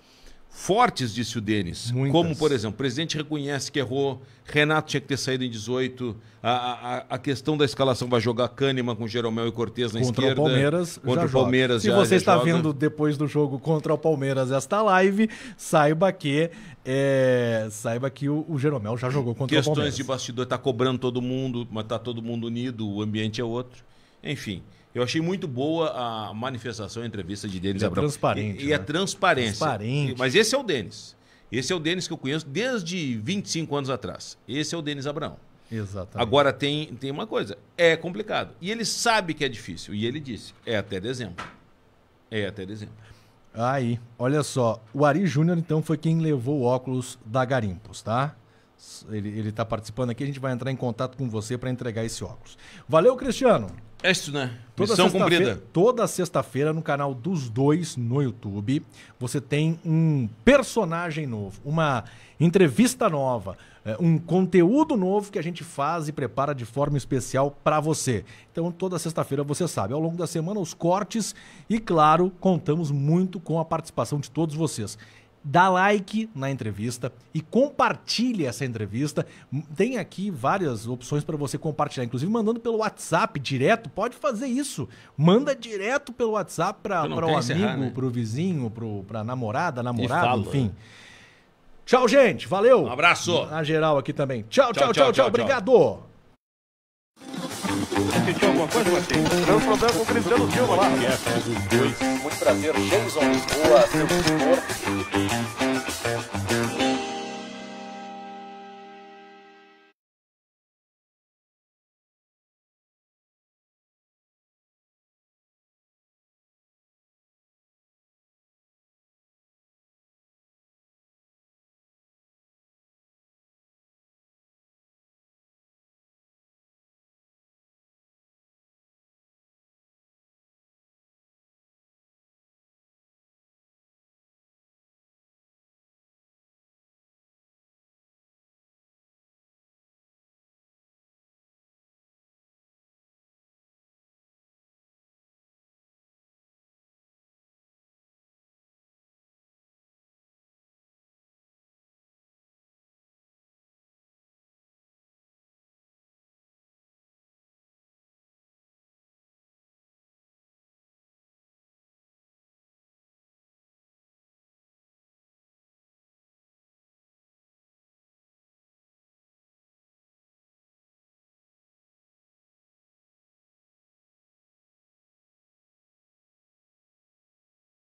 fortes, disse o Denis. Muitas. Como, por exemplo, o presidente reconhece que errou, Renato tinha que ter saído em 18, a, a, a questão da escalação vai jogar Kahneman com Jeromel e Cortez na contra esquerda. O Palmeiras, contra o Palmeiras. Se já, você já está joga. vendo depois do jogo contra o Palmeiras esta live, saiba que é, saiba que o, o, Jeromel já jogou contra Questões o Palmeiras. Questões de bastidor, está cobrando todo mundo, mas está todo mundo unido, o ambiente é outro. Enfim, eu achei muito boa a manifestação, a entrevista de Denis é Abrão. transparente. E, né? e a né? transparência. Transparente. Mas esse é o Denis. Esse é o Denis que eu conheço desde 25 anos atrás. Esse é o Denis Abrão. Exatamente. Agora tem, tem uma coisa, é complicado. E ele sabe que é difícil. E ele disse, é até dezembro. É até dezembro. Aí, olha só. O Ari Júnior, então, foi quem levou o óculos da Garimpos, tá? Ele está participando aqui, a gente vai entrar em contato com você para entregar esse óculos. Valeu, Cristiano! É isso, né? Toda Missão cumprida. toda sexta-feira no canal dos dois no YouTube, você tem um personagem novo, uma entrevista nova, é, um conteúdo novo que a gente faz e prepara de forma especial para você. Então, toda sexta-feira você sabe, ao longo da semana os cortes e claro, contamos muito com a participação de todos vocês dá like na entrevista e compartilhe essa entrevista. Tem aqui várias opções para você compartilhar, inclusive mandando pelo WhatsApp direto. Pode fazer isso. Manda direto pelo WhatsApp para o amigo, né? para o vizinho, para a namorada, namorado, enfim. Tchau, gente. Valeu. Um abraço. Na geral aqui também. Tchau, tchau, tchau, tchau. tchau, tchau. Obrigado. Assistiu alguma coisa, problema com o Cristiano Silva lá. É? Muito prazer, Jason Lisboa, seu escritor.